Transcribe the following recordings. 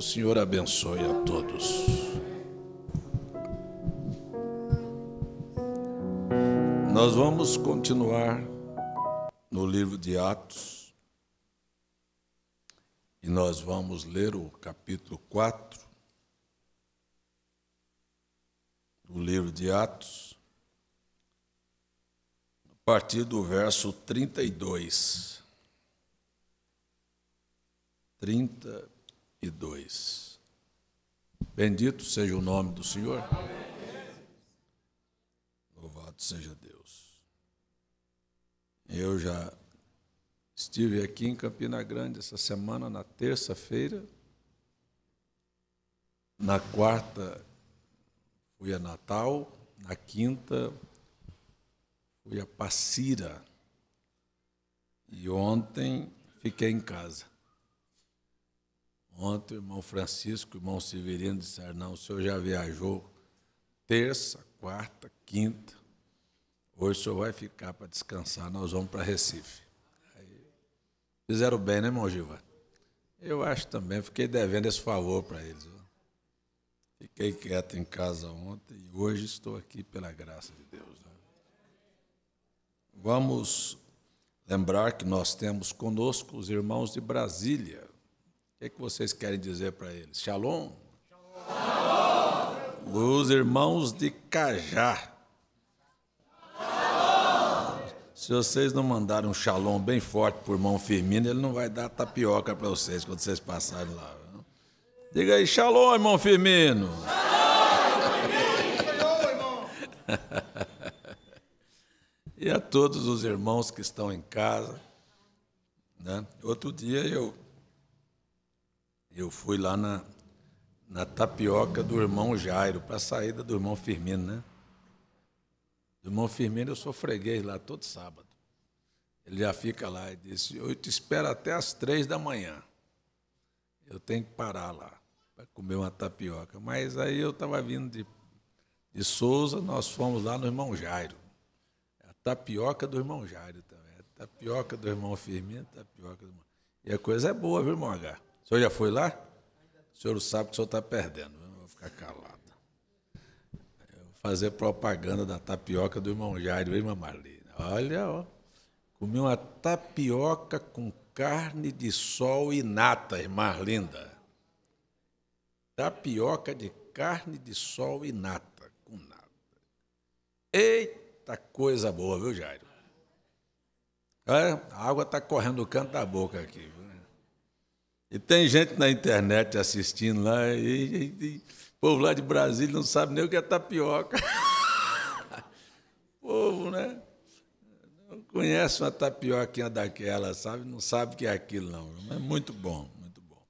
O Senhor abençoe a todos. Nós vamos continuar no livro de Atos e nós vamos ler o capítulo 4 do livro de Atos, a partir do verso 32. 32 e 2. Bendito seja o nome do Senhor. Louvado seja Deus. Eu já estive aqui em Campina Grande essa semana, na terça-feira. Na quarta fui a Natal, na quinta fui a Passira. E ontem fiquei em casa. Ontem o irmão Francisco, o irmão Severino disseram, não, o senhor já viajou terça, quarta, quinta. Hoje o senhor vai ficar para descansar, nós vamos para Recife. Aí, fizeram bem, né, irmão Giva? Eu acho também, fiquei devendo esse favor para eles. Ó. Fiquei quieto em casa ontem e hoje estou aqui pela graça de Deus. Né? Vamos lembrar que nós temos conosco os irmãos de Brasília. O que, vocês querem dizer para eles? Shalom? Shalom. Os irmãos de Cajá. Shalom. Se vocês não mandarem um shalom bem forte por mão Firmino, ele não vai dar tapioca para vocês quando vocês passarem lá. Diga aí, shalom, irmão Firmino. Shalom, irmão. e a todos os irmãos que estão em casa. Né? Outro dia eu eu fui lá na, na tapioca do irmão Jairo, para a saída do irmão Firmino, né? Do irmão Firmino eu sou freguês lá todo sábado. Ele já fica lá e disse, eu te espero até as três da manhã. Eu tenho que parar lá para comer uma tapioca. Mas aí eu estava vindo de, de Souza, nós fomos lá no irmão Jairo. É a tapioca do irmão Jairo também. É a tapioca do irmão Firmino, é tapioca do irmão. E a coisa é boa, viu, irmão H? senhor já foi lá? O senhor sabe que o senhor está perdendo. Eu vou ficar calado. Eu vou fazer propaganda da tapioca do irmão Jairo, irmã Marlene. Olha, ó. Comi uma tapioca com carne de sol e nata, irmã linda. Tapioca de carne de sol e nata, com nata. Eita coisa boa, viu, Jairo? É, a água está correndo do canto da boca aqui. E tem gente na internet assistindo lá, e, e, e o povo lá de Brasília não sabe nem o que é tapioca. o povo, né? Não conhece uma tapioquinha daquela, sabe? Não sabe o que é aquilo, não. Mas é muito bom, muito bom.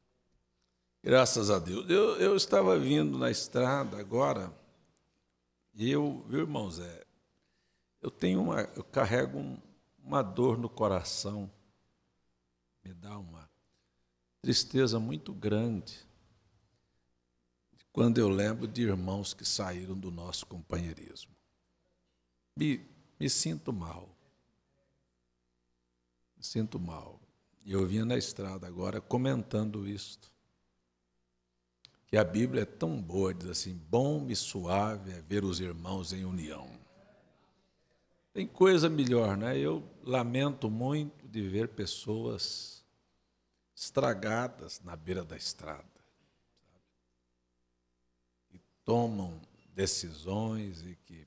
Graças a Deus. Eu, eu estava vindo na estrada agora, e eu, viu, irmão Zé, eu tenho uma. Eu carrego um, uma dor no coração. Me dá uma tristeza muito grande quando eu lembro de irmãos que saíram do nosso companheirismo. Me, me sinto mal. Me sinto mal. E eu vinha na estrada agora comentando isto. Que a Bíblia é tão boa, diz assim: bom e suave é ver os irmãos em união. Tem coisa melhor, né? Eu lamento muito de ver pessoas estragadas na beira da estrada. Sabe? E tomam decisões e que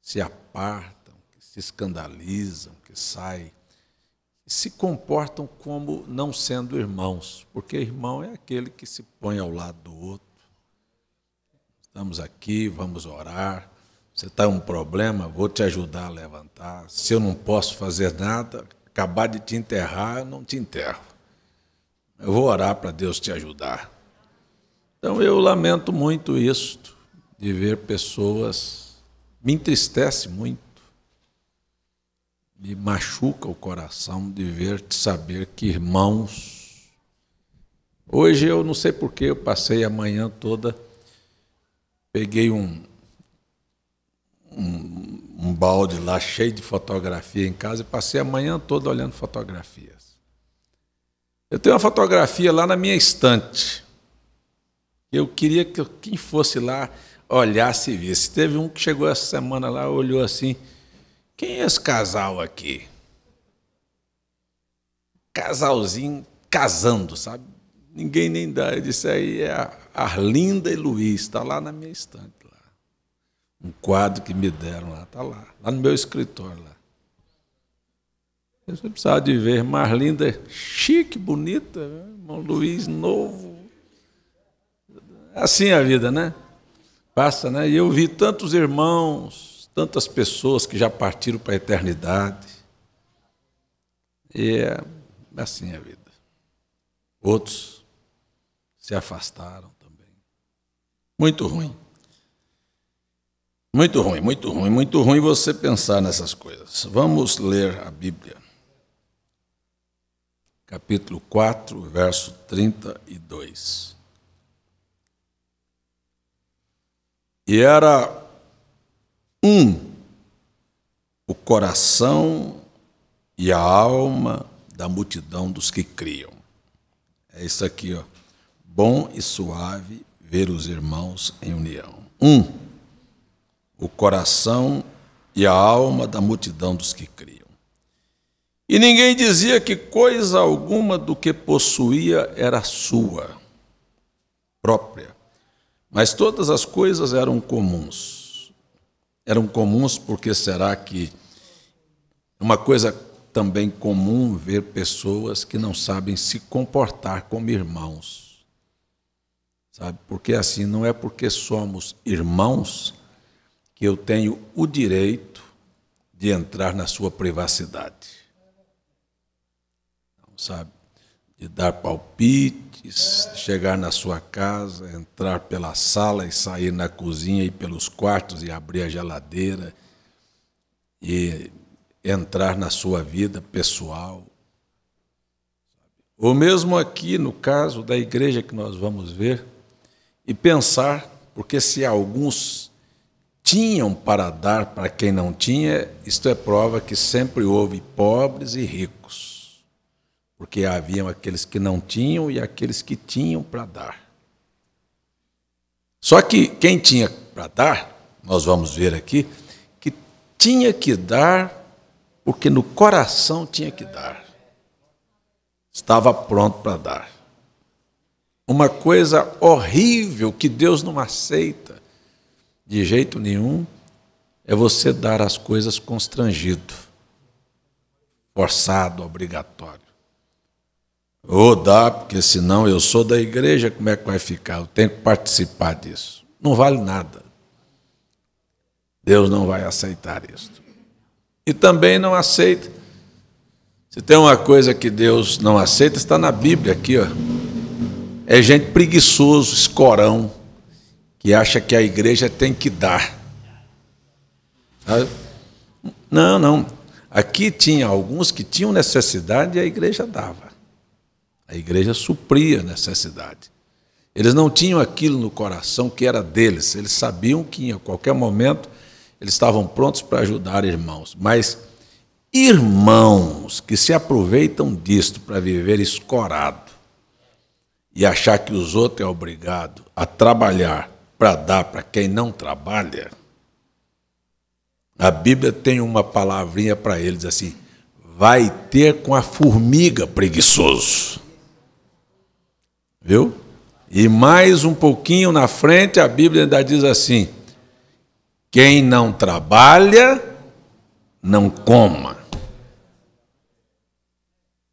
se apartam, que se escandalizam, que saem, E se comportam como não sendo irmãos, porque irmão é aquele que se põe ao lado do outro. Estamos aqui, vamos orar. Você está com um problema, vou te ajudar a levantar. Se eu não posso fazer nada, acabar de te enterrar, eu não te enterro. Eu vou orar para Deus te ajudar. Então eu lamento muito isto, de ver pessoas. Me entristece muito. Me machuca o coração de ver, de saber que irmãos. Hoje eu não sei porquê, eu passei a manhã toda, peguei um, um um balde lá cheio de fotografia em casa e passei a manhã toda olhando fotografias. Eu tenho uma fotografia lá na minha estante. Eu queria que quem fosse lá olhasse e visse. Teve um que chegou essa semana lá, olhou assim: quem é esse casal aqui? Casalzinho casando, sabe? Ninguém nem dá. Eu disse aí é Arlinda e Luiz, está lá na minha estante um quadro que me deram lá, está lá, lá no meu escritório lá. Eu precisava de ver mais linda chique, bonita, irmão Luiz novo. Assim é a vida, né? Passa, né? E eu vi tantos irmãos, tantas pessoas que já partiram para a eternidade. E é assim a vida. Outros se afastaram também. Muito ruim. Muito ruim, muito ruim, muito ruim você pensar nessas coisas. Vamos ler a Bíblia. Capítulo 4, verso 32. E era um o coração e a alma da multidão dos que criam. É isso aqui, ó. Bom e suave ver os irmãos em união. Um o coração e a alma da multidão dos que criam. E ninguém dizia que coisa alguma do que possuía era sua, própria. Mas todas as coisas eram comuns. Eram comuns porque será que uma coisa também comum ver pessoas que não sabem se comportar como irmãos. Sabe? Porque assim não é porque somos irmãos que eu tenho o direito de entrar na sua privacidade. Não sabe? De dar palpites, de chegar na sua casa, entrar pela sala e sair na cozinha e pelos quartos e abrir a geladeira e entrar na sua vida pessoal. Ou mesmo aqui, no caso da igreja que nós vamos ver, e pensar, porque se alguns tinham para dar para quem não tinha, isto é prova que sempre houve pobres e ricos, porque haviam aqueles que não tinham e aqueles que tinham para dar. Só que quem tinha para dar, nós vamos ver aqui, que tinha que dar porque no coração tinha que dar. Estava pronto para dar. Uma coisa horrível que Deus não aceita de jeito nenhum, é você dar as coisas constrangido, forçado, obrigatório. Ou dá, porque senão eu sou da igreja, como é que vai ficar? Eu tenho que participar disso. Não vale nada. Deus não vai aceitar isso. E também não aceita. Se tem uma coisa que Deus não aceita, está na Bíblia aqui, ó. É gente preguiçoso, escorão que acha que a igreja tem que dar. Não, não. Aqui tinha alguns que tinham necessidade e a igreja dava. A igreja supria a necessidade. Eles não tinham aquilo no coração que era deles. Eles sabiam que em qualquer momento eles estavam prontos para ajudar irmãos. Mas irmãos que se aproveitam disto para viver escorado e achar que os outros é obrigado a trabalhar para dar para quem não trabalha, a Bíblia tem uma palavrinha para eles assim: vai ter com a formiga preguiçoso. Viu? E mais um pouquinho na frente, a Bíblia ainda diz assim: quem não trabalha, não coma.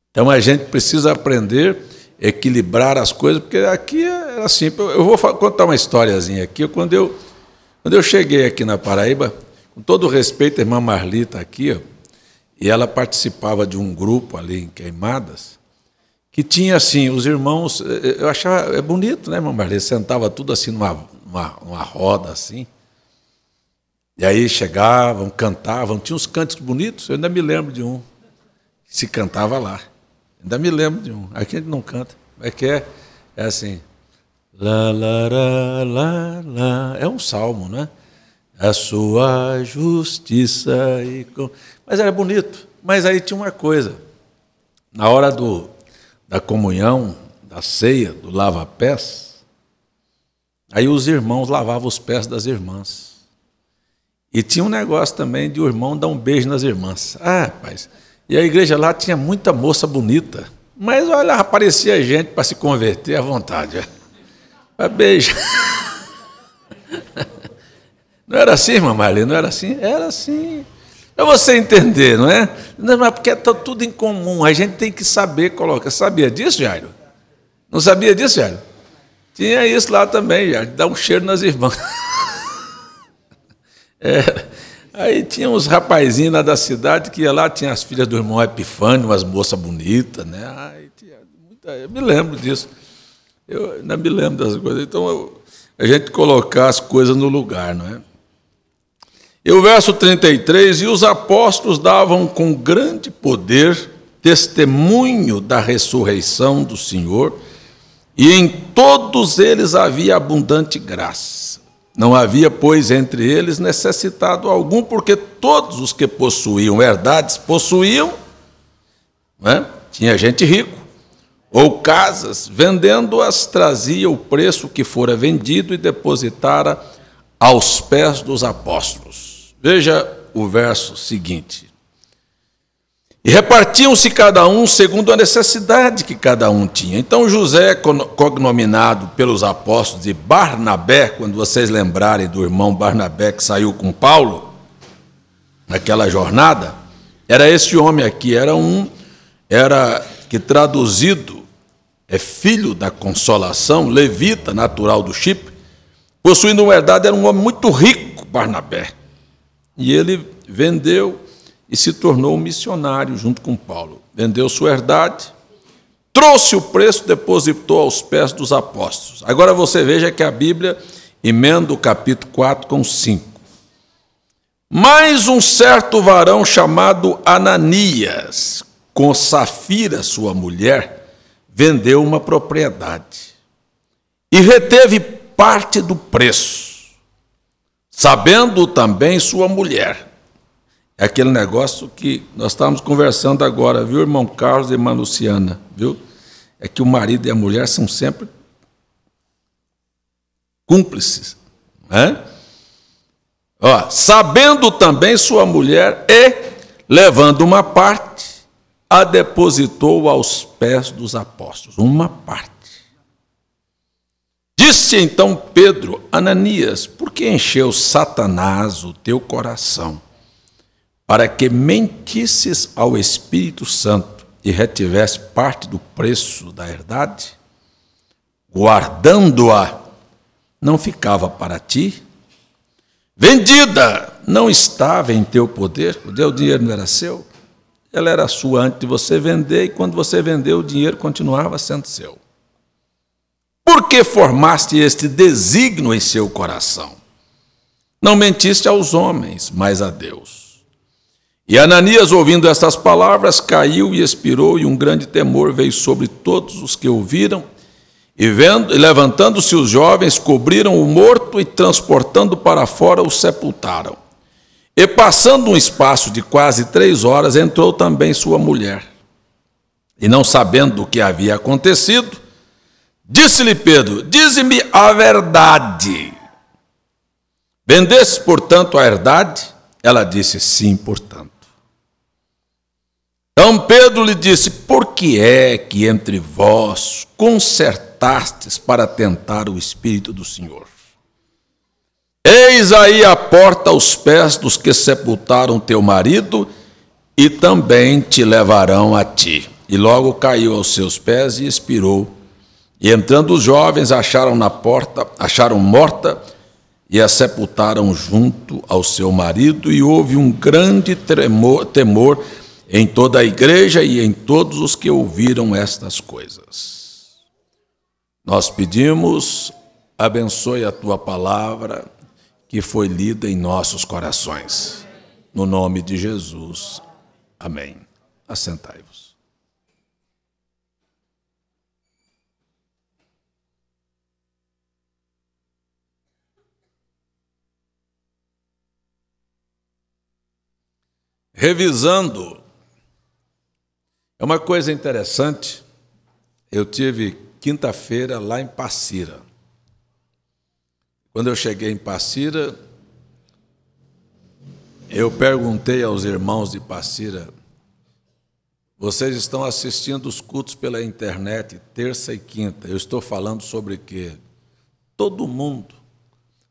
Então a gente precisa aprender equilibrar as coisas, porque aqui é, era assim. Eu vou contar uma historiazinha aqui. Quando eu, quando eu cheguei aqui na Paraíba, com todo respeito, a irmã Marli está aqui, ó, e ela participava de um grupo ali em Queimadas, que tinha assim, os irmãos, eh, eh, eu achava, é bonito, né, irmã Marli? Sentava tudo assim numa, numa, numa roda assim. E aí chegavam, cantavam, tinha uns cantos bonitos, eu ainda me lembro de um, que se cantava lá. Ainda me lembro de um. Aqui a gente não canta. É que é, é assim. Lá, lá, lá, lá, lá. É um salmo, né? A sua justiça e. Com... Mas era bonito. Mas aí tinha uma coisa. Na hora do, da comunhão, da ceia, do lava-pés, aí os irmãos lavavam os pés das irmãs. E tinha um negócio também de o irmão dar um beijo nas irmãs. Ah, rapaz. E a igreja lá tinha muita moça bonita. Mas olha, aparecia gente para se converter à vontade. É. Para beijar. Não era assim, irmã Marlene? Não era assim? Era assim. Para você entender, não é? Não, mas porque está é tudo em comum. A gente tem que saber coloca. Sabia disso, Jairo? Não sabia disso, Jairo? Tinha isso lá também, Jairo. Dá um cheiro nas irmãs. É, Aí tinha uns rapazinhos lá da cidade que ia lá, tinha as filhas do irmão Epifânio, umas moças bonitas, né? tinha muita... Eu me lembro disso. Eu ainda me lembro das coisas. Então, eu... a gente colocar as coisas no lugar, não é? E o verso 33: E os apóstolos davam com grande poder testemunho da ressurreição do Senhor, e em todos eles havia abundante graça. Não havia, pois, entre eles necessitado algum, porque todos os que possuíam herdades possuíam, né? tinha gente rico, ou casas, vendendo-as, trazia o preço que fora vendido e depositara aos pés dos apóstolos. Veja o verso seguinte. E repartiam-se cada um segundo a necessidade que cada um tinha. Então José, cognominado pelos apóstolos de Barnabé, quando vocês lembrarem do irmão Barnabé que saiu com Paulo naquela jornada, era este homem aqui, era um era que traduzido é filho da consolação, levita, natural do Chipre, possuindo uma herdade, era um homem muito rico, Barnabé. E ele vendeu e se tornou um missionário junto com Paulo. Vendeu sua herdade, trouxe o preço, depositou aos pés dos apóstolos. Agora você veja que a Bíblia emenda o capítulo 4 com 5. Mais um certo varão chamado Ananias, com Safira, sua mulher, vendeu uma propriedade e reteve parte do preço, sabendo também sua mulher é aquele negócio que nós estávamos conversando agora, viu, irmão Carlos e irmã Luciana, viu? É que o marido e a mulher são sempre cúmplices. Né? Ó, sabendo também sua mulher e, levando uma parte, a depositou aos pés dos apóstolos. Uma parte. Disse então Pedro, Ananias, por que encheu Satanás o teu coração? para que mentisses ao Espírito Santo e retivesse parte do preço da herdade, guardando-a, não ficava para ti? Vendida, não estava em teu poder, o teu dinheiro não era seu, ela era sua antes de você vender, e quando você vendeu, o dinheiro continuava sendo seu. Por que formaste este desígnio em seu coração? Não mentiste aos homens, mas a Deus. E Ananias, ouvindo estas palavras, caiu e expirou, e um grande temor veio sobre todos os que ouviram. E, e levantando-se os jovens, cobriram o morto e, transportando para fora, o sepultaram. E passando um espaço de quase três horas, entrou também sua mulher. E não sabendo o que havia acontecido, disse-lhe Pedro: Dize-me a verdade. Vendesse, portanto, a herdade? Ela disse: Sim, portanto. Então Pedro lhe disse: Por que é que entre vós consertastes para tentar o Espírito do Senhor? Eis aí a porta aos pés dos que sepultaram teu marido, e também te levarão a ti. E logo caiu aos seus pés e expirou. E entrando os jovens, acharam na porta, acharam morta e a sepultaram junto ao seu marido, e houve um grande tremor, temor em toda a igreja e em todos os que ouviram estas coisas. Nós pedimos, abençoe a tua palavra que foi lida em nossos corações. No nome de Jesus. Amém. Assentai-vos. revisando é uma coisa interessante. Eu tive quinta-feira lá em Passira. Quando eu cheguei em Passira, eu perguntei aos irmãos de Passira: vocês estão assistindo os cultos pela internet, terça e quinta. Eu estou falando sobre quê? Todo mundo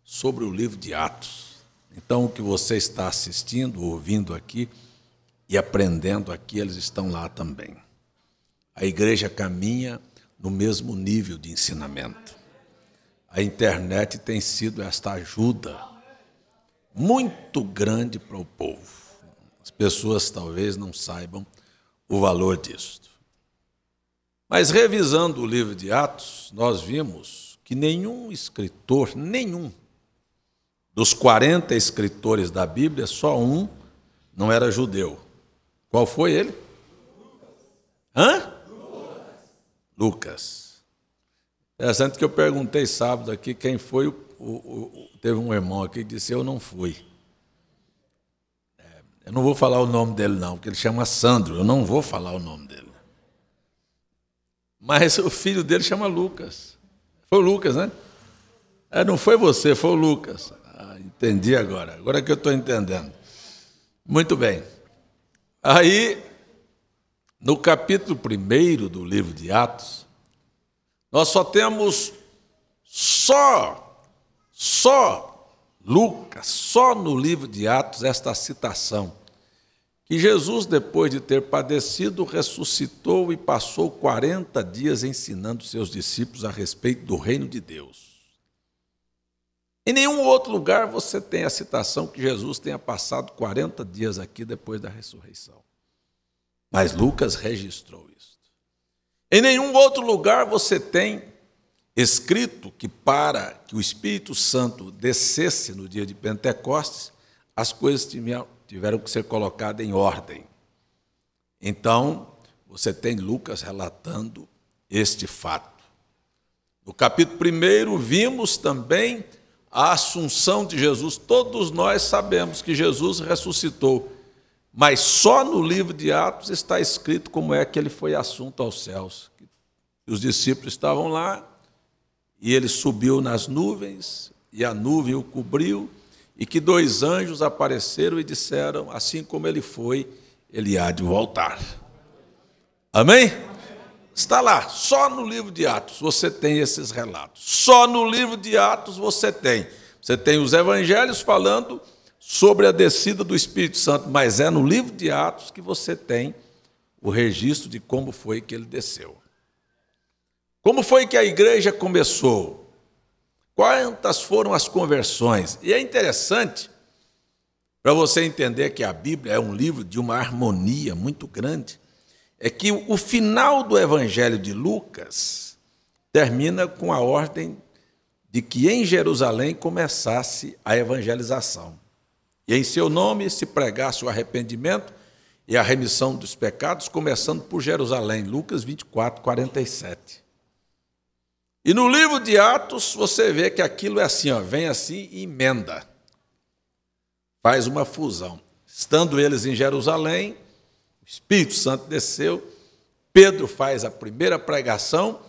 sobre o livro de Atos. Então, o que você está assistindo, ouvindo aqui, e aprendendo aqui, eles estão lá também. A igreja caminha no mesmo nível de ensinamento. A internet tem sido esta ajuda muito grande para o povo. As pessoas talvez não saibam o valor disto. Mas revisando o livro de Atos, nós vimos que nenhum escritor, nenhum dos 40 escritores da Bíblia, só um não era judeu. Qual foi ele? Hã? Lucas. Interessante que eu perguntei sábado aqui quem foi. O, o, o, teve um irmão aqui que disse: Eu não fui. É, eu não vou falar o nome dele, não, porque ele chama Sandro. Eu não vou falar o nome dele. Mas o filho dele chama Lucas. Foi o Lucas, né? É, não foi você, foi o Lucas. Ah, entendi agora. Agora que eu estou entendendo. Muito bem. Aí, no capítulo 1 do livro de Atos, nós só temos só, só Lucas, só no livro de Atos, esta citação. Que Jesus, depois de ter padecido, ressuscitou e passou 40 dias ensinando seus discípulos a respeito do reino de Deus. Em nenhum outro lugar você tem a citação que Jesus tenha passado 40 dias aqui depois da ressurreição. Mas Lucas registrou isso. Em nenhum outro lugar você tem escrito que para que o Espírito Santo descesse no dia de Pentecostes, as coisas tiveram que ser colocadas em ordem. Então, você tem Lucas relatando este fato. No capítulo 1, vimos também a assunção de Jesus, todos nós sabemos que Jesus ressuscitou, mas só no livro de Atos está escrito como é que ele foi assunto aos céus. Os discípulos estavam lá e ele subiu nas nuvens e a nuvem o cobriu e que dois anjos apareceram e disseram: assim como ele foi, ele há de voltar. Amém? Está lá, só no livro de Atos você tem esses relatos. Só no livro de Atos você tem. Você tem os evangelhos falando sobre a descida do Espírito Santo, mas é no livro de Atos que você tem o registro de como foi que ele desceu. Como foi que a igreja começou? Quantas foram as conversões? E é interessante para você entender que a Bíblia é um livro de uma harmonia muito grande é que o final do Evangelho de Lucas termina com a ordem de que em Jerusalém começasse a evangelização. E em seu nome se pregasse o arrependimento e a remissão dos pecados, começando por Jerusalém, Lucas 24, 47. E no livro de Atos, você vê que aquilo é assim, ó, vem assim e emenda. Faz uma fusão. Estando eles em Jerusalém, Espírito Santo desceu, Pedro faz a primeira pregação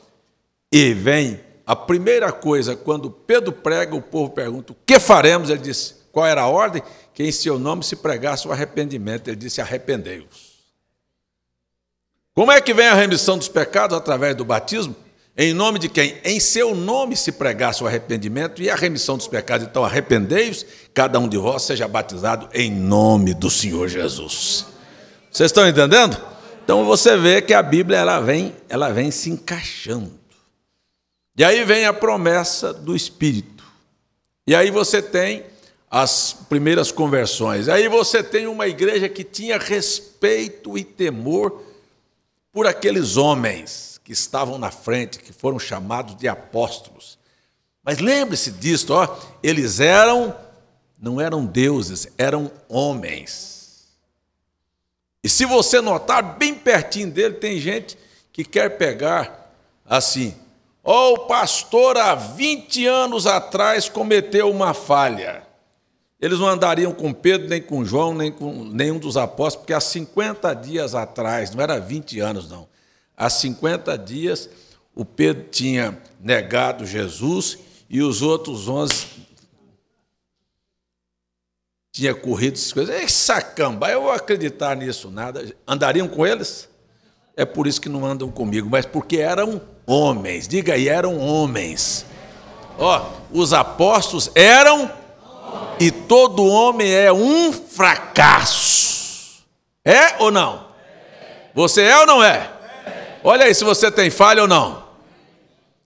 e vem. A primeira coisa, quando Pedro prega, o povo pergunta: o que faremos? Ele disse: qual era a ordem? Que em seu nome se pregasse o arrependimento. Ele disse: arrependei-vos. Como é que vem a remissão dos pecados? Através do batismo? Em nome de quem? Em seu nome se pregasse o arrependimento e a remissão dos pecados. Então, arrependei-vos, cada um de vós seja batizado em nome do Senhor Jesus. Vocês estão entendendo? Então você vê que a Bíblia ela vem, ela vem se encaixando. E aí vem a promessa do Espírito. E aí você tem as primeiras conversões. Aí você tem uma igreja que tinha respeito e temor por aqueles homens que estavam na frente, que foram chamados de apóstolos. Mas lembre-se disto, ó, eles eram não eram deuses, eram homens. E se você notar, bem pertinho dele tem gente que quer pegar assim. Ó, oh, o pastor há 20 anos atrás cometeu uma falha. Eles não andariam com Pedro, nem com João, nem com nenhum dos apóstolos, porque há 50 dias atrás, não era 20 anos, não. Há 50 dias, o Pedro tinha negado Jesus e os outros 11 tinha corrido essas coisas. É sacamba, eu vou acreditar nisso nada. Andariam com eles? É por isso que não andam comigo, mas porque eram homens. Diga aí, eram homens. Ó, os apóstolos eram e todo homem é um fracasso. É ou não? Você é ou não é? é? Olha aí se você tem falha ou não.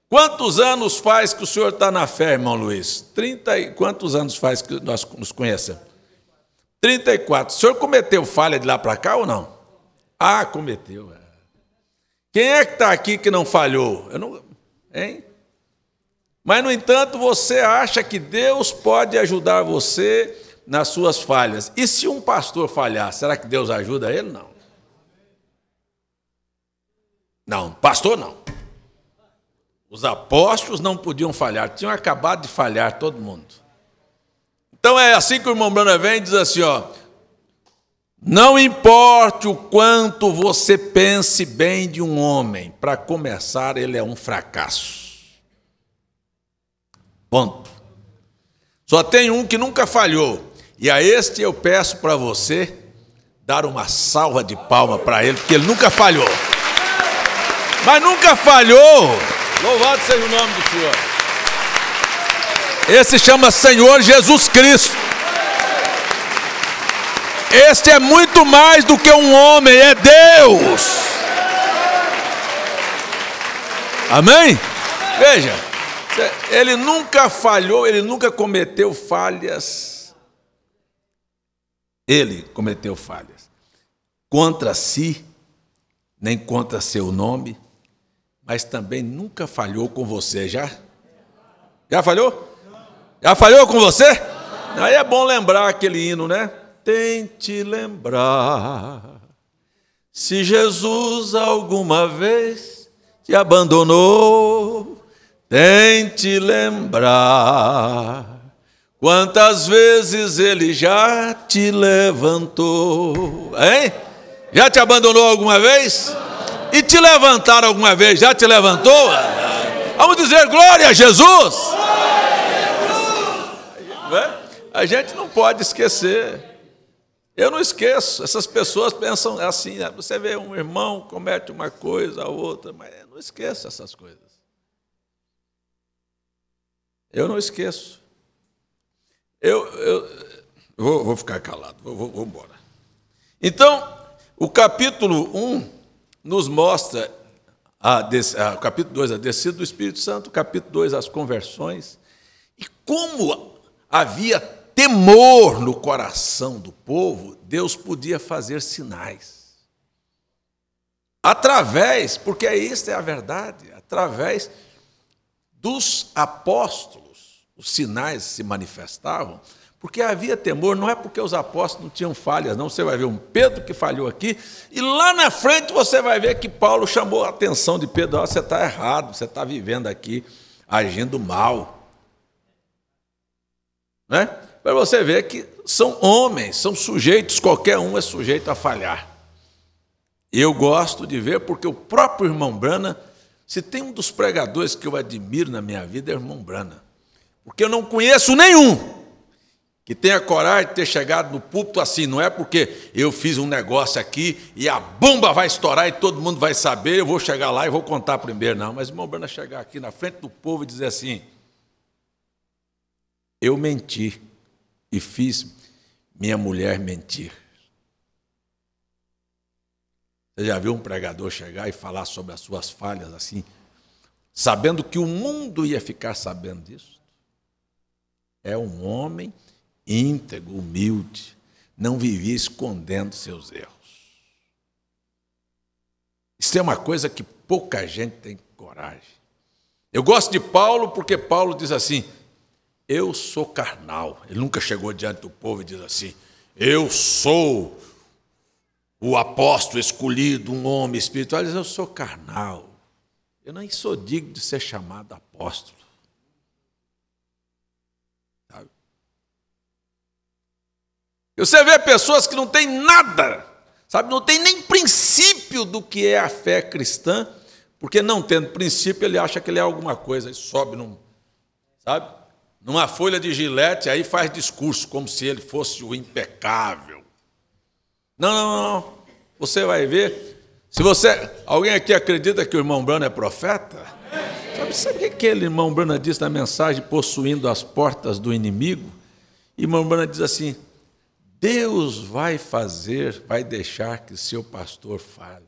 Quantos anos faz que o senhor está na fé, irmão Luiz? Trinta e quantos anos faz que nós nos conhecemos? 34. O senhor cometeu falha de lá para cá ou não? Ah, cometeu. É. Quem é que está aqui que não falhou? Eu não, hein? Mas, no entanto, você acha que Deus pode ajudar você nas suas falhas. E se um pastor falhar, será que Deus ajuda ele? Não. Não, pastor não. Os apóstolos não podiam falhar, tinham acabado de falhar todo mundo. Então é assim que o irmão Branham vem e diz assim, ó. Não importa o quanto você pense bem de um homem, para começar, ele é um fracasso. Ponto. Só tem um que nunca falhou, e a este eu peço para você dar uma salva de palma para ele, porque ele nunca falhou. Mas nunca falhou. Louvado seja o nome do Senhor. Esse chama Senhor Jesus Cristo. Este é muito mais do que um homem, é Deus. Amém? Veja, ele nunca falhou, ele nunca cometeu falhas. Ele cometeu falhas contra si, nem contra seu nome, mas também nunca falhou com você, já? Já falhou? Já falhou com você? Aí é bom lembrar aquele hino, né? Tente lembrar se Jesus alguma vez te abandonou. Tente lembrar quantas vezes ele já te levantou. Hein? Já te abandonou alguma vez? E te levantaram alguma vez? Já te levantou? Vamos dizer glória a Jesus! A gente não pode esquecer. Eu não esqueço. Essas pessoas pensam assim. Né? Você vê um irmão comete uma coisa, a outra, mas eu não esqueço essas coisas. Eu não esqueço. Eu, eu vou, vou ficar calado. Vou, vou, vou embora. Então, o capítulo 1 nos mostra a, a, o capítulo 2, a descida do Espírito Santo, capítulo 2, as conversões, e como havia temor no coração do povo, Deus podia fazer sinais. Através, porque esta é a verdade, através dos apóstolos, os sinais se manifestavam, porque havia temor, não é porque os apóstolos não tinham falhas, não. Você vai ver um Pedro que falhou aqui, e lá na frente você vai ver que Paulo chamou a atenção de Pedro: oh, você está errado, você está vivendo aqui agindo mal. Né? para você ver que são homens, são sujeitos, qualquer um é sujeito a falhar. Eu gosto de ver porque o próprio irmão Brana, se tem um dos pregadores que eu admiro na minha vida, é o irmão Brana. Porque eu não conheço nenhum que tenha coragem de ter chegado no púlpito assim, não é porque eu fiz um negócio aqui e a bomba vai estourar e todo mundo vai saber, eu vou chegar lá e vou contar primeiro, não. Mas o irmão Brana chegar aqui na frente do povo e dizer assim: eu menti e fiz minha mulher mentir. Você já viu um pregador chegar e falar sobre as suas falhas assim, sabendo que o mundo ia ficar sabendo disso? É um homem íntegro, humilde, não vivia escondendo seus erros. Isso é uma coisa que pouca gente tem coragem. Eu gosto de Paulo porque Paulo diz assim: eu sou carnal. Ele nunca chegou diante do povo e diz assim: eu sou o apóstolo escolhido, um homem espiritual. Ele diz: eu sou carnal. Eu nem sou digno de ser chamado apóstolo. Sabe? E você vê pessoas que não têm nada, sabe? Não tem nem princípio do que é a fé cristã, porque não tendo princípio, ele acha que ele é alguma coisa e sobe num, sabe? numa folha de gilete, aí faz discurso como se ele fosse o impecável. Não, não, não. Você vai ver. Se você. Alguém aqui acredita que o irmão Bruno é profeta? Sabe, sabe o que aquele irmão Bruno diz na mensagem possuindo as portas do inimigo? E irmão Bruno diz assim: Deus vai fazer, vai deixar que seu pastor fale,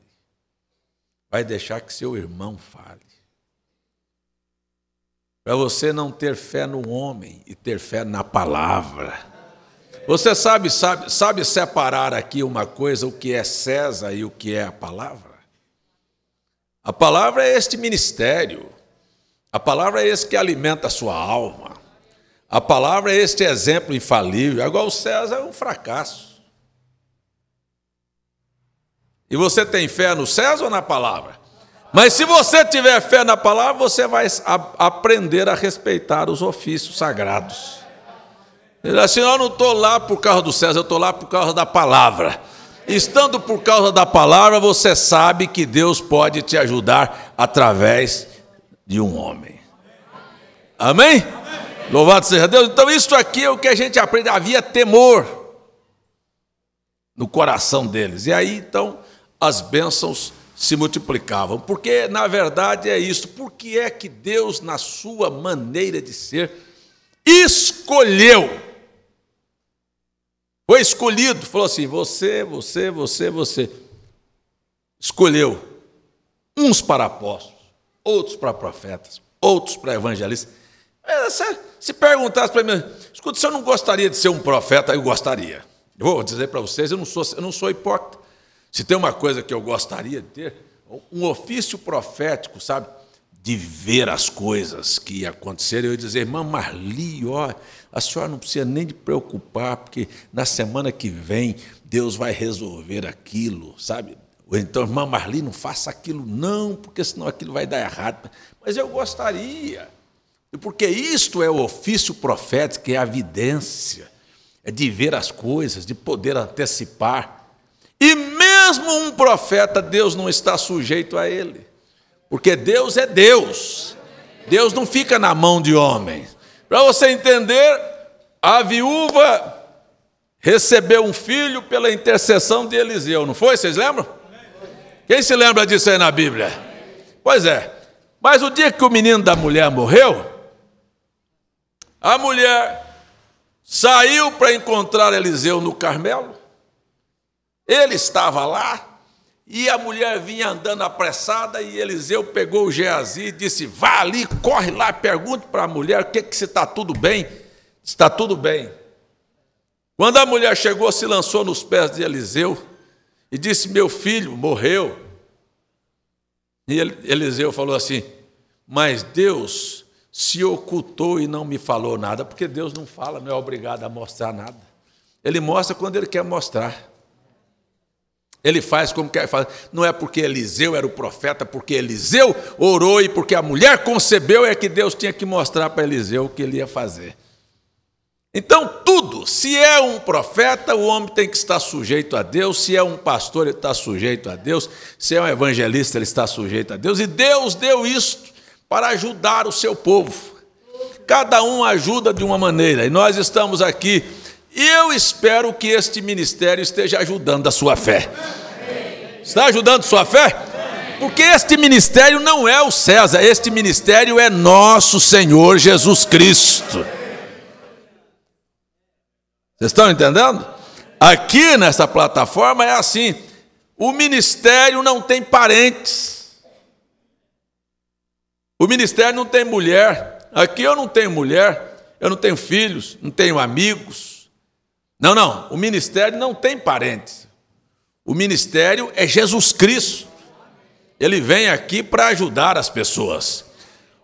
vai deixar que seu irmão fale. Para você não ter fé no homem e ter fé na palavra. Você sabe, sabe, sabe separar aqui uma coisa, o que é César e o que é a palavra? A palavra é este ministério. A palavra é esse que alimenta a sua alma. A palavra é este exemplo infalível. É Agora o César é um fracasso. E você tem fé no César ou na palavra? Mas se você tiver fé na palavra, você vai a, aprender a respeitar os ofícios sagrados. Ele assim, eu não estou lá por causa do César, eu estou lá por causa da palavra. Estando por causa da palavra, você sabe que Deus pode te ajudar através de um homem. Amém? Amém. Louvado seja Deus. Então, isso aqui é o que a gente aprende. Havia temor no coração deles. E aí, então, as bênçãos se multiplicavam. Porque, na verdade, é isso. Por que é que Deus, na sua maneira de ser, escolheu? Foi escolhido, falou assim: você, você, você, você. Escolheu uns para apóstolos, outros para profetas, outros para evangelistas. É, se perguntasse para mim, escuta, se eu não gostaria de ser um profeta, eu gostaria. Eu vou dizer para vocês, eu não sou, eu não sou hipócrita. Se tem uma coisa que eu gostaria de ter, um ofício profético, sabe? De ver as coisas que aconteceram. Eu dizer, irmã Marli, ó, a senhora não precisa nem de preocupar, porque na semana que vem Deus vai resolver aquilo, sabe? Ou então, irmã Marli, não faça aquilo não, porque senão aquilo vai dar errado. Mas eu gostaria, porque isto é o ofício profético, é a vidência, é de ver as coisas, de poder antecipar. E mesmo mesmo um profeta, Deus não está sujeito a ele, porque Deus é Deus, Deus não fica na mão de homem. Para você entender, a viúva recebeu um filho pela intercessão de Eliseu, não foi? Vocês lembram? Quem se lembra disso aí na Bíblia? Pois é. Mas o dia que o menino da mulher morreu, a mulher saiu para encontrar Eliseu no Carmelo, ele estava lá e a mulher vinha andando apressada e Eliseu pegou o Geazi e disse: Vá ali, corre lá, pergunte para a mulher o que, que se está tudo bem. Está tudo bem. Quando a mulher chegou, se lançou nos pés de Eliseu e disse: Meu filho morreu. E Eliseu falou assim: Mas Deus se ocultou e não me falou nada, porque Deus não fala, não é obrigado a mostrar nada. Ele mostra quando ele quer mostrar. Ele faz como quer fazer. Não é porque Eliseu era o profeta, porque Eliseu orou e porque a mulher concebeu é que Deus tinha que mostrar para Eliseu o que ele ia fazer. Então, tudo, se é um profeta, o homem tem que estar sujeito a Deus, se é um pastor, ele está sujeito a Deus, se é um evangelista, ele está sujeito a Deus, e Deus deu isto para ajudar o seu povo. Cada um ajuda de uma maneira, e nós estamos aqui eu espero que este ministério esteja ajudando a sua fé. Está ajudando sua fé? Porque este ministério não é o César, este ministério é nosso Senhor Jesus Cristo. Vocês estão entendendo? Aqui nessa plataforma é assim: o ministério não tem parentes, o ministério não tem mulher. Aqui eu não tenho mulher, eu não tenho filhos, não tenho amigos. Não, não, o ministério não tem parentes. O ministério é Jesus Cristo. Ele vem aqui para ajudar as pessoas.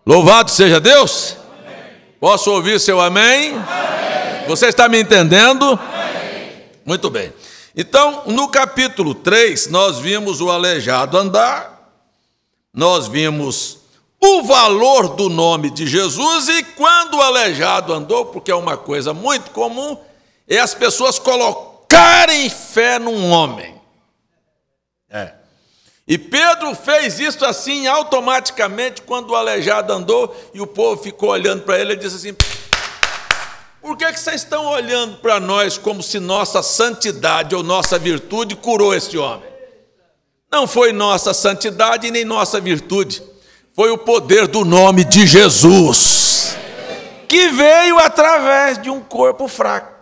Louvado seja Deus! Amém. Posso ouvir seu amém? amém? Você está me entendendo? Amém. Muito bem. Então, no capítulo 3, nós vimos o aleijado andar, nós vimos o valor do nome de Jesus e quando o aleijado andou, porque é uma coisa muito comum, é as pessoas colocarem fé num homem. É. E Pedro fez isso assim automaticamente quando o aleijado andou e o povo ficou olhando para ele e disse assim: Por que, que vocês estão olhando para nós como se nossa santidade ou nossa virtude curou este homem? Não foi nossa santidade nem nossa virtude, foi o poder do nome de Jesus, que veio através de um corpo fraco.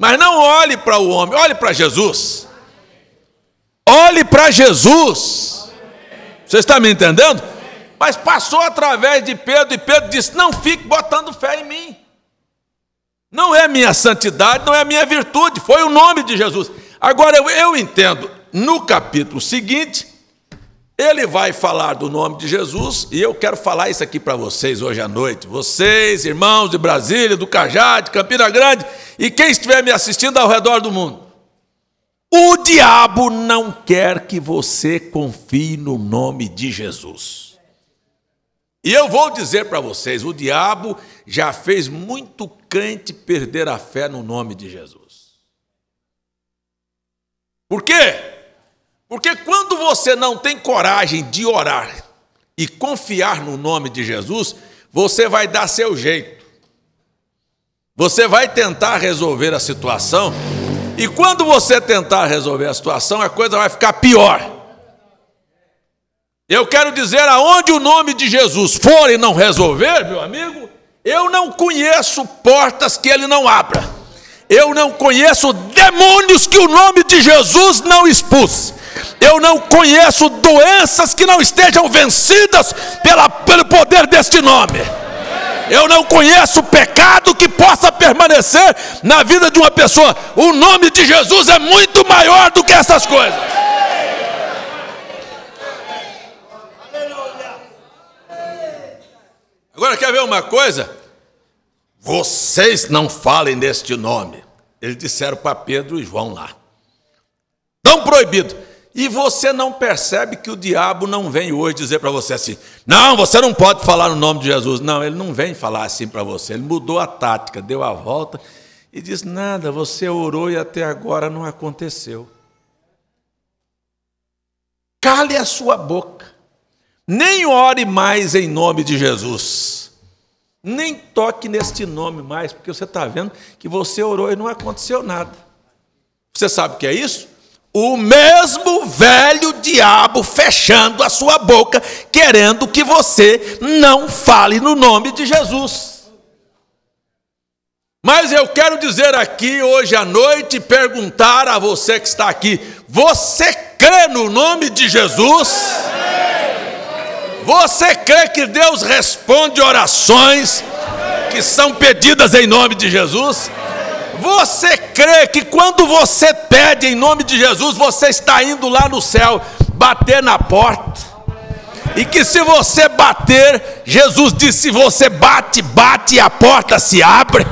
Mas não olhe para o homem, olhe para Jesus. Olhe para Jesus. Você está me entendendo? Mas passou através de Pedro e Pedro disse: Não fique botando fé em mim. Não é minha santidade, não é minha virtude, foi o nome de Jesus. Agora eu, eu entendo, no capítulo seguinte, ele vai falar do nome de Jesus e eu quero falar isso aqui para vocês hoje à noite. Vocês, irmãos de Brasília, do Cajá, de Campina Grande e quem estiver me assistindo ao redor do mundo. O diabo não quer que você confie no nome de Jesus. E eu vou dizer para vocês: o diabo já fez muito crente perder a fé no nome de Jesus. Por quê? Porque quando você não tem coragem de orar e confiar no nome de Jesus, você vai dar seu jeito. Você vai tentar resolver a situação, e quando você tentar resolver a situação, a coisa vai ficar pior. Eu quero dizer, aonde o nome de Jesus for e não resolver, meu amigo, eu não conheço portas que ele não abra. Eu não conheço demônios que o nome de Jesus não expulse. Eu não conheço doenças que não estejam vencidas pela, pelo poder deste nome. Eu não conheço pecado que possa permanecer na vida de uma pessoa. O nome de Jesus é muito maior do que essas coisas. Agora quer ver uma coisa? Vocês não falem deste nome. Eles disseram para Pedro e João lá. tão proibido. E você não percebe que o diabo não vem hoje dizer para você assim: não, você não pode falar o no nome de Jesus. Não, ele não vem falar assim para você. Ele mudou a tática, deu a volta e diz: nada, você orou e até agora não aconteceu. Cale a sua boca, nem ore mais em nome de Jesus. Nem toque neste nome mais, porque você está vendo que você orou e não aconteceu nada. Você sabe o que é isso? O mesmo velho diabo fechando a sua boca, querendo que você não fale no nome de Jesus. Mas eu quero dizer aqui hoje à noite perguntar a você que está aqui: você crê no nome de Jesus? É. Você crê que Deus responde orações que são pedidas em nome de Jesus? Você crê que quando você pede em nome de Jesus, você está indo lá no céu bater na porta? E que se você bater, Jesus disse: se você bate, bate e a porta se abre.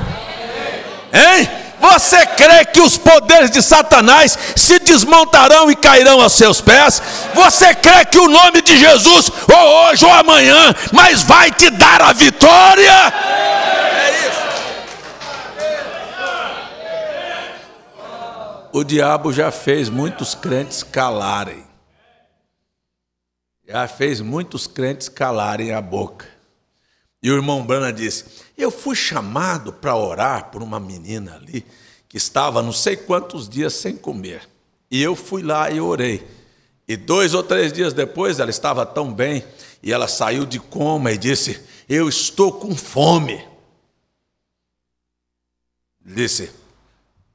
Hein? Você crê que os poderes de Satanás se desmontarão e cairão aos seus pés? Você crê que o nome de Jesus, ou oh, hoje ou amanhã, mas vai te dar a vitória? É isso. O diabo já fez muitos crentes calarem. Já fez muitos crentes calarem a boca. E o irmão Brana disse: eu fui chamado para orar por uma menina ali que estava não sei quantos dias sem comer. E eu fui lá e orei. E dois ou três dias depois ela estava tão bem e ela saiu de coma e disse: Eu estou com fome. Disse,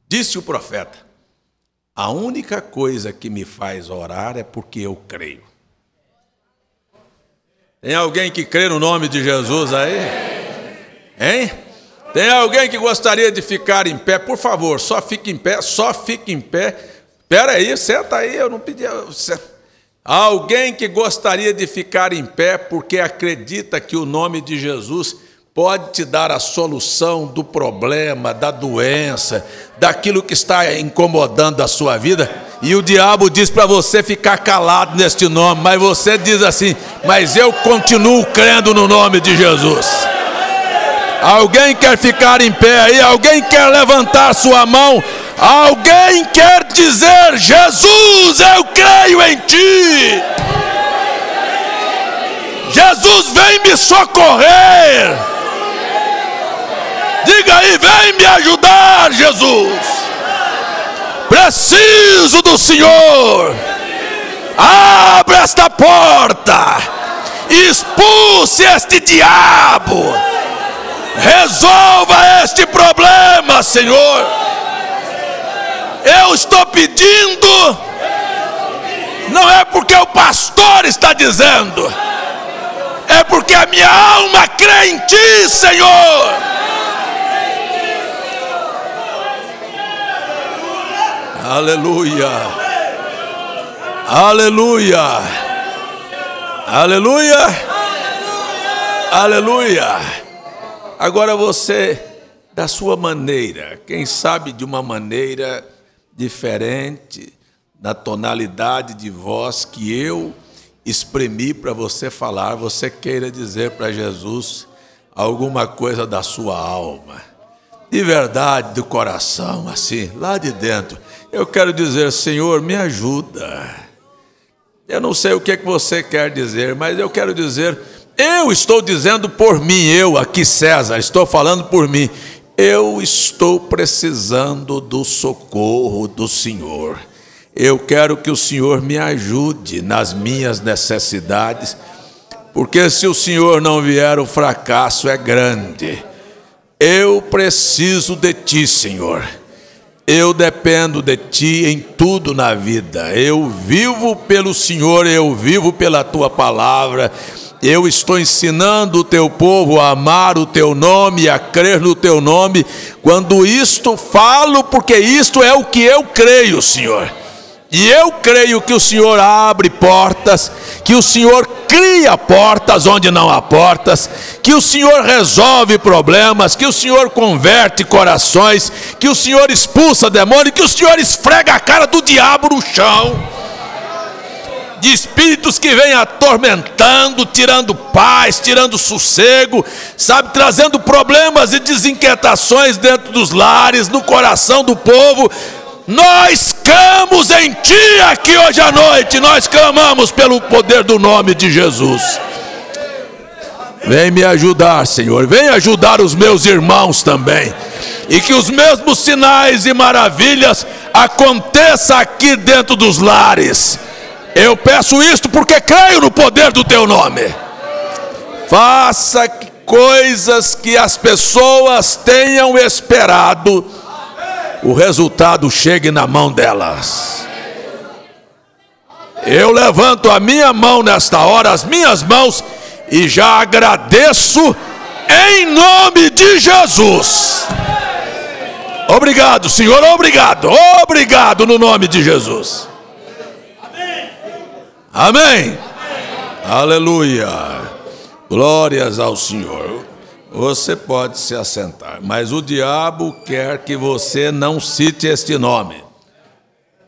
disse o profeta: A única coisa que me faz orar é porque eu creio. Tem alguém que crê no nome de Jesus aí? Hein? Tem alguém que gostaria de ficar em pé? Por favor, só fique em pé, só fique em pé. Espera aí, senta aí, eu não pedi. Alguém que gostaria de ficar em pé porque acredita que o nome de Jesus pode te dar a solução do problema, da doença, daquilo que está incomodando a sua vida. E o diabo diz para você ficar calado neste nome, mas você diz assim: "Mas eu continuo crendo no nome de Jesus". Alguém quer ficar em pé aí? Alguém quer levantar sua mão? Alguém quer dizer: Jesus, eu creio em ti. Jesus, vem me socorrer. Diga aí, vem me ajudar, Jesus. Preciso do Senhor. Abre esta porta. Expulse este diabo Resolva este problema, Senhor. Eu estou pedindo, não é porque o pastor está dizendo, é porque a minha alma crê em Ti, Senhor. Aleluia. Aleluia. Aleluia. Aleluia. Agora você, da sua maneira, quem sabe de uma maneira diferente, na tonalidade de voz que eu exprimi para você falar, você queira dizer para Jesus alguma coisa da sua alma, de verdade, do coração, assim, lá de dentro. Eu quero dizer, Senhor, me ajuda. Eu não sei o que, é que você quer dizer, mas eu quero dizer eu estou dizendo por mim, eu aqui, César, estou falando por mim. Eu estou precisando do socorro do Senhor. Eu quero que o Senhor me ajude nas minhas necessidades, porque se o Senhor não vier, o fracasso é grande. Eu preciso de ti, Senhor. Eu dependo de ti em tudo na vida. Eu vivo pelo Senhor, eu vivo pela tua palavra. Eu estou ensinando o teu povo a amar o teu nome, a crer no teu nome. Quando isto falo, porque isto é o que eu creio, Senhor. E eu creio que o Senhor abre portas, que o Senhor cria portas onde não há portas, que o Senhor resolve problemas, que o Senhor converte corações, que o Senhor expulsa demônios, que o Senhor esfrega a cara do diabo no chão de espíritos que vêm atormentando, tirando paz, tirando sossego, sabe, trazendo problemas e desinquietações dentro dos lares, no coração do povo. Nós clamamos em Ti aqui hoje à noite, nós clamamos pelo poder do nome de Jesus. Vem me ajudar, Senhor. Vem ajudar os meus irmãos também. E que os mesmos sinais e maravilhas aconteçam aqui dentro dos lares. Eu peço isto porque creio no poder do teu nome. Faça coisas que as pessoas tenham esperado, o resultado chegue na mão delas. Eu levanto a minha mão nesta hora, as minhas mãos, e já agradeço em nome de Jesus. Obrigado, Senhor, obrigado, obrigado no nome de Jesus. Amém. Amém. Aleluia. Glórias ao Senhor. Você pode se assentar, mas o diabo quer que você não cite este nome.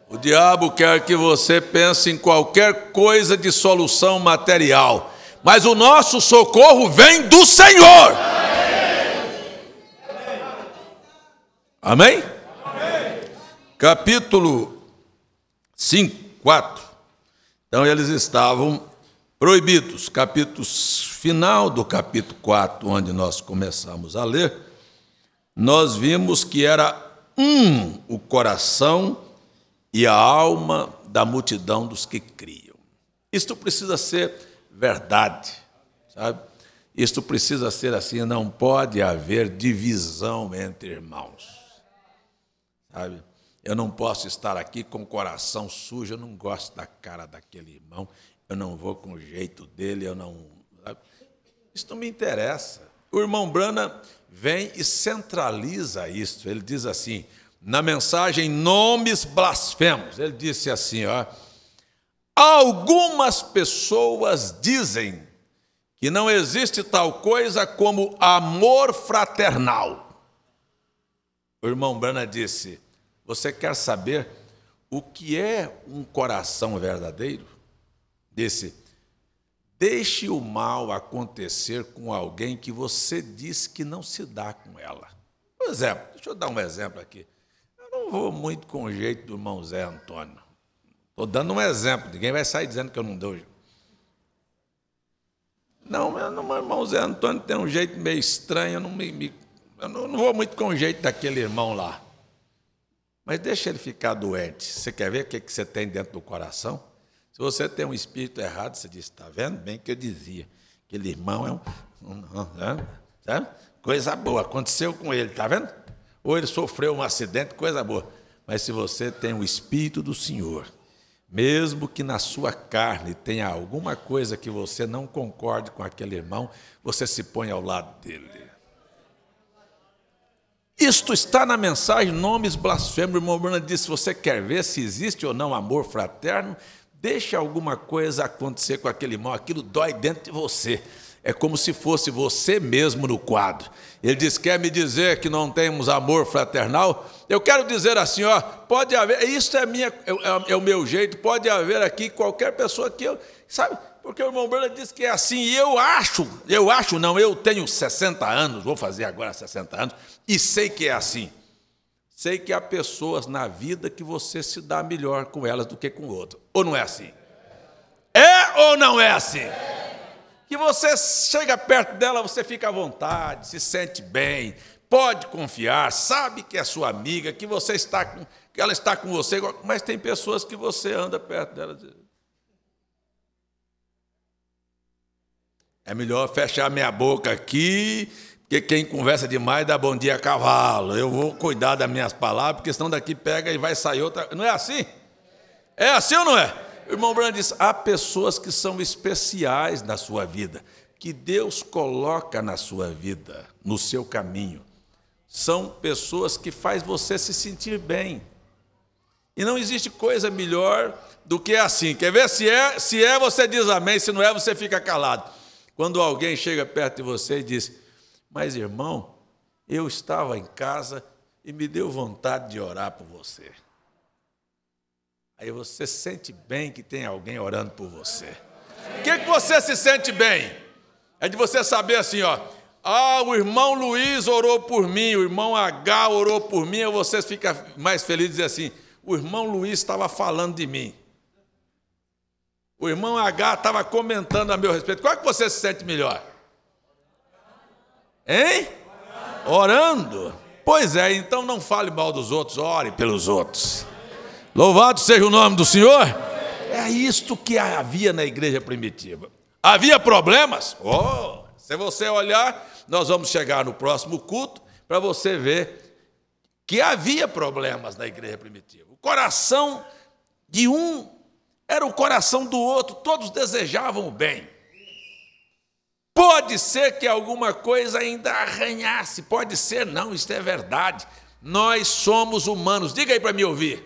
O diabo quer que você pense em qualquer coisa de solução material, mas o nosso socorro vem do Senhor. Amém? Amém? Amém. Capítulo 5, 4. Então eles estavam proibidos. Capítulo final do capítulo 4, onde nós começamos a ler, nós vimos que era um o coração e a alma da multidão dos que criam. Isto precisa ser verdade, sabe? Isto precisa ser assim, não pode haver divisão entre irmãos. Sabe? Eu não posso estar aqui com o coração sujo, eu não gosto da cara daquele irmão, eu não vou com o jeito dele, eu não. Isso não me interessa. O irmão Brana vem e centraliza isso. Ele diz assim, na mensagem Nomes Blasfemos, ele disse assim: ó, algumas pessoas dizem que não existe tal coisa como amor fraternal. O irmão Brana disse: você quer saber o que é um coração verdadeiro? Desse, deixe o mal acontecer com alguém que você diz que não se dá com ela. Por exemplo, deixa eu dar um exemplo aqui. Eu não vou muito com o jeito do irmão Zé Antônio. Estou dando um exemplo, ninguém vai sair dizendo que eu não dou. Não, meu irmão Zé Antônio tem um jeito meio estranho, eu não, me, eu não vou muito com o jeito daquele irmão lá. Mas deixa ele ficar doente. Você quer ver o que você tem dentro do coração? Se você tem um espírito errado, você diz: está vendo? Bem que eu dizia. Aquele irmão é um. um, um Coisa boa, aconteceu com ele, está vendo? Ou ele sofreu um acidente, coisa boa. Mas se você tem o espírito do Senhor, mesmo que na sua carne tenha alguma coisa que você não concorde com aquele irmão, você se põe ao lado dele. Isto está na mensagem Nomes Blasfêmicos. O irmão Bruno disse: se você quer ver se existe ou não amor fraterno, deixa alguma coisa acontecer com aquele irmão, aquilo dói dentro de você. É como se fosse você mesmo no quadro. Ele diz: quer me dizer que não temos amor fraternal? Eu quero dizer assim, ó, pode haver, isso é, minha, é, é, é o meu jeito, pode haver aqui qualquer pessoa que eu. Sabe, porque o irmão Bernard disse que é assim, e eu acho, eu acho não, eu tenho 60 anos, vou fazer agora 60 anos, e sei que é assim. Sei que há pessoas na vida que você se dá melhor com elas do que com o outro. Ou não é assim? É ou não é assim? Que você chega perto dela, você fica à vontade, se sente bem, pode confiar, sabe que é sua amiga, que você está com, que ela está com você, mas tem pessoas que você anda perto dela e É melhor fechar minha boca aqui, porque quem conversa demais dá bom dia a cavalo. Eu vou cuidar das minhas palavras, porque senão daqui pega e vai sair outra. Não é assim? É assim ou não é? irmão Brandes, disse: há pessoas que são especiais na sua vida, que Deus coloca na sua vida, no seu caminho. São pessoas que faz você se sentir bem. E não existe coisa melhor do que assim. Quer ver se é? Se é, você diz amém, se não é, você fica calado. Quando alguém chega perto de você e diz: Mas irmão, eu estava em casa e me deu vontade de orar por você. Aí você sente bem que tem alguém orando por você. O que, que você se sente bem? É de você saber assim, ó. Ah, o irmão Luiz orou por mim, o irmão H orou por mim, e você fica mais feliz e diz assim: o irmão Luiz estava falando de mim. O irmão H estava comentando a meu respeito. Qual é que você se sente melhor? Hein? Orando. Pois é, então não fale mal dos outros, ore pelos outros. Louvado seja o nome do Senhor. É isto que havia na igreja primitiva. Havia problemas? Oh, se você olhar, nós vamos chegar no próximo culto para você ver que havia problemas na igreja primitiva. O coração de um era o coração do outro, todos desejavam o bem. Pode ser que alguma coisa ainda arranhasse, pode ser, não, isso é verdade. Nós somos humanos. Diga aí para me ouvir.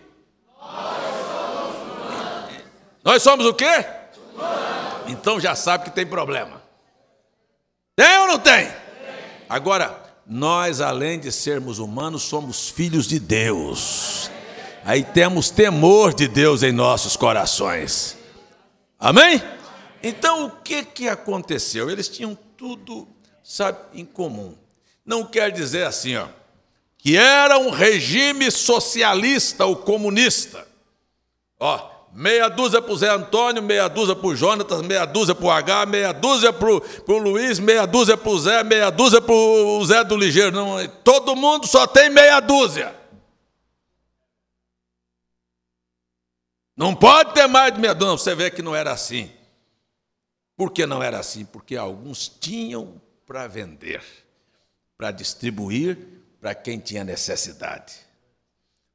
Nós somos humanos. Nós somos o quê? Humanos. Então já sabe que tem problema. Tem ou não tem? tem? Agora, nós além de sermos humanos, somos filhos de Deus aí temos temor de Deus em nossos corações. Amém? Então o que, que aconteceu? Eles tinham tudo, sabe, em comum. Não quer dizer assim, ó, que era um regime socialista ou comunista. Ó, meia dúzia para o Zé Antônio, meia dúzia para o Jonatas, meia dúzia para o H, meia dúzia para o Luiz, meia dúzia para o Zé, meia dúzia para o Zé do Ligeiro. Não, todo mundo só tem meia dúzia. Não pode ter mais de medo, não. Você vê que não era assim. Por que não era assim? Porque alguns tinham para vender, para distribuir para quem tinha necessidade.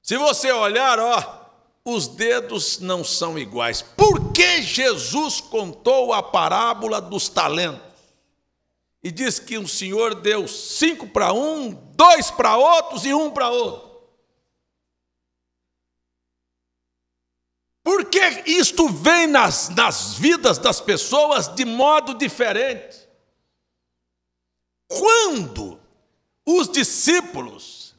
Se você olhar, ó, os dedos não são iguais. Por que Jesus contou a parábola dos talentos? E diz que um senhor deu cinco para um, dois para outros e um para outro. Porque isto vem nas, nas vidas das pessoas de modo diferente. Quando os discípulos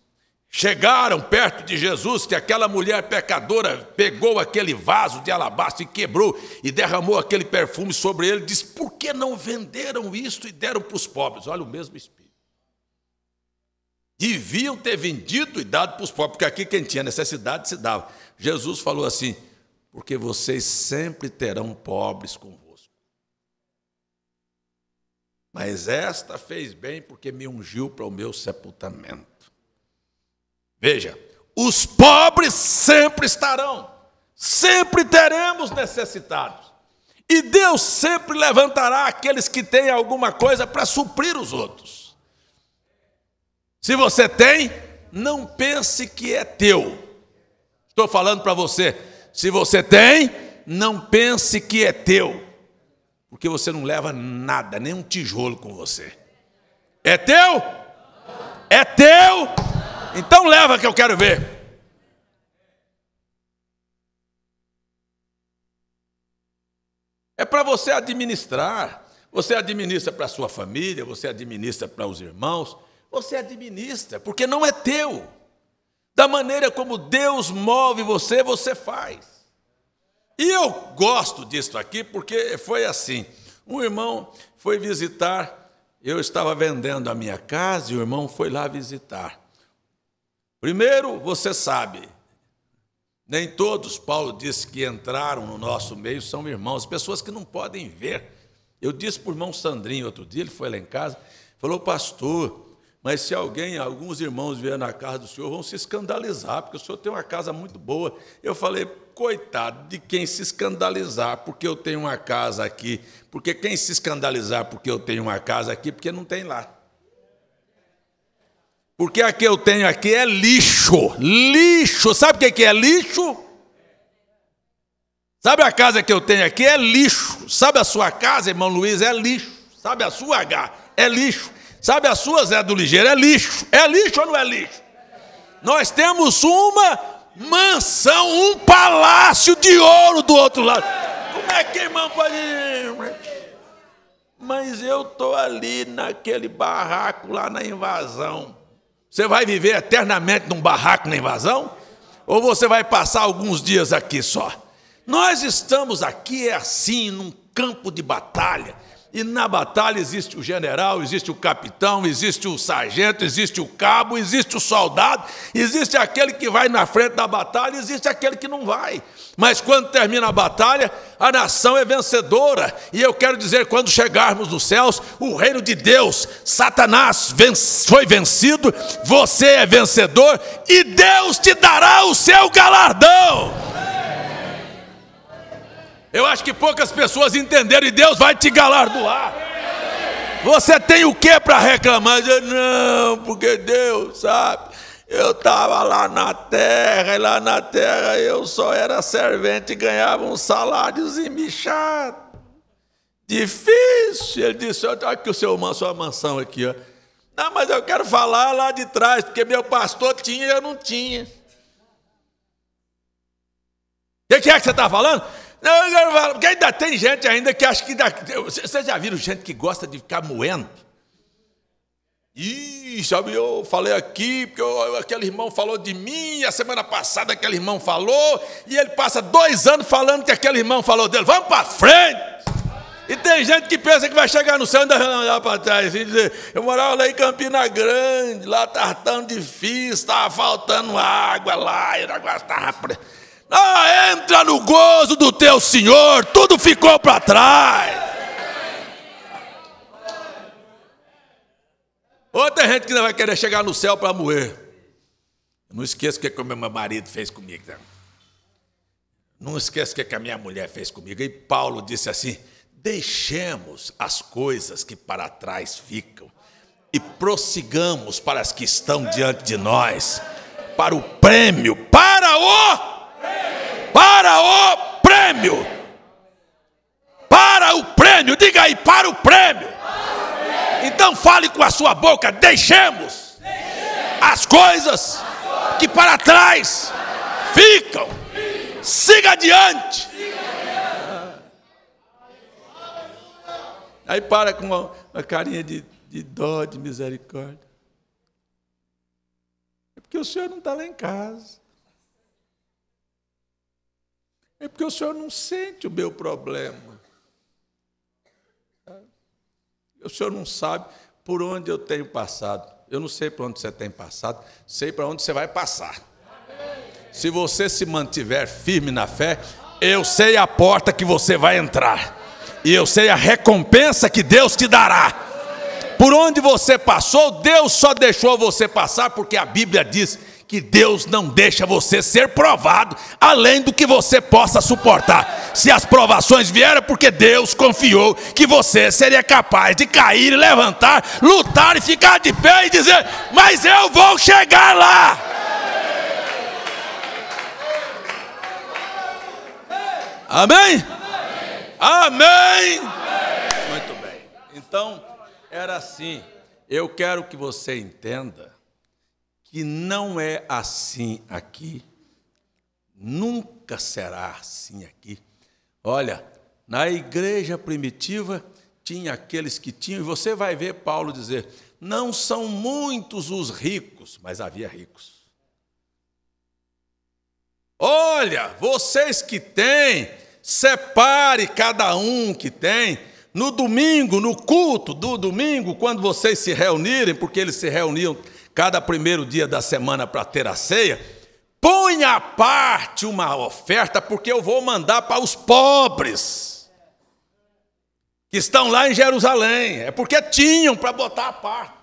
chegaram perto de Jesus, que aquela mulher pecadora pegou aquele vaso de alabastro e quebrou e derramou aquele perfume sobre ele, disse: Por que não venderam isto e deram para os pobres? Olha o mesmo espírito. Deviam ter vendido e dado para os pobres, porque aqui quem tinha necessidade se dava. Jesus falou assim porque vocês sempre terão pobres convosco. Mas esta fez bem porque me ungiu para o meu sepultamento. Veja, os pobres sempre estarão, sempre teremos necessitados. E Deus sempre levantará aqueles que têm alguma coisa para suprir os outros. Se você tem, não pense que é teu. Estou falando para você, se você tem, não pense que é teu, porque você não leva nada, nem um tijolo com você. É teu? É teu? Então leva que eu quero ver. É para você administrar. Você administra para a sua família, você administra para os irmãos, você administra, porque não é teu da maneira como Deus move você, você faz. E eu gosto disso aqui porque foi assim: um irmão foi visitar, eu estava vendendo a minha casa e o irmão foi lá visitar. Primeiro, você sabe, nem todos, Paulo disse que entraram no nosso meio, são irmãos, pessoas que não podem ver. Eu disse para o irmão Sandrinho outro dia, ele foi lá em casa, falou, pastor, mas se alguém, alguns irmãos vier na casa do senhor, vão se escandalizar, porque o senhor tem uma casa muito boa. Eu falei, coitado de quem se escandalizar porque eu tenho uma casa aqui. Porque quem se escandalizar porque eu tenho uma casa aqui, porque não tem lá. Porque a que eu tenho aqui é lixo. Lixo. Sabe o que é lixo? Sabe a casa que eu tenho aqui é lixo. Sabe a sua casa, irmão Luiz, é lixo. Sabe a sua H, é lixo. Sabe, a sua, Zé do Ligeiro, é lixo. É lixo ou não é lixo? Nós temos uma mansão, um palácio de ouro do outro lado. Como é que irmão pode. Mas eu estou ali naquele barraco lá na invasão. Você vai viver eternamente num barraco na invasão? Ou você vai passar alguns dias aqui só? Nós estamos aqui é assim, num campo de batalha. E na batalha existe o general, existe o capitão, existe o sargento, existe o cabo, existe o soldado, existe aquele que vai na frente da batalha, existe aquele que não vai. Mas quando termina a batalha, a nação é vencedora. E eu quero dizer, quando chegarmos nos céus, o reino de Deus, Satanás foi vencido, você é vencedor e Deus te dará o seu galardão. Eu acho que poucas pessoas entenderam e Deus vai te galardoar. Você tem o que para reclamar? Dizer, não, porque Deus sabe. Eu estava lá na terra, e lá na terra eu só era servente e ganhava um e bichado. Difícil. Ele disse: olha aqui o seu, sua mansão aqui, ó. Não, mas eu quero falar lá de trás, porque meu pastor tinha e eu não tinha. O que é que você está falando? Não, eu falo, porque ainda tem gente ainda que acha que. Ainda, vocês já viram gente que gosta de ficar moendo? Ih, sabe, eu falei aqui, porque eu, aquele irmão falou de mim, a semana passada aquele irmão falou, e ele passa dois anos falando que aquele irmão falou dele. Vamos para frente! E tem gente que pensa que vai chegar no céu e ainda vai olhar para trás e dizer: Eu morava lá em Campina Grande, lá estava tão difícil, estava faltando água lá, e o negócio estava. Ah, entra no gozo do teu Senhor, tudo ficou para trás. Outra gente que não vai querer chegar no céu para morrer. Não esqueço o que, que o meu marido fez comigo. Né? Não, não esqueço o que, que a minha mulher fez comigo. E Paulo disse assim: deixemos as coisas que para trás ficam e prossigamos para as que estão diante de nós, para o prêmio, para o para o prêmio. Para o prêmio. Diga aí, para o prêmio. Então fale com a sua boca, deixemos as coisas que para trás ficam. Siga adiante. Aí para com uma, uma carinha de, de dó, de misericórdia. É porque o senhor não está lá em casa. É porque o senhor não sente o meu problema. O senhor não sabe por onde eu tenho passado. Eu não sei para onde você tem passado, sei para onde você vai passar. Se você se mantiver firme na fé, eu sei a porta que você vai entrar. E eu sei a recompensa que Deus te dará. Por onde você passou, Deus só deixou você passar porque a Bíblia diz que Deus não deixa você ser provado além do que você possa suportar. Se as provações vieram, é porque Deus confiou que você seria capaz de cair levantar, lutar e ficar de pé e dizer: Mas eu vou chegar lá. Amém? Amém? Muito bem. Então, era assim. Eu quero que você entenda que não é assim aqui, nunca será assim aqui. Olha, na igreja primitiva tinha aqueles que tinham, e você vai ver Paulo dizer: não são muitos os ricos, mas havia ricos. Olha, vocês que têm, separe cada um que tem. No domingo, no culto do domingo, quando vocês se reunirem, porque eles se reuniam cada primeiro dia da semana para ter a ceia, põe à parte uma oferta, porque eu vou mandar para os pobres que estão lá em Jerusalém. É porque tinham para botar à parte.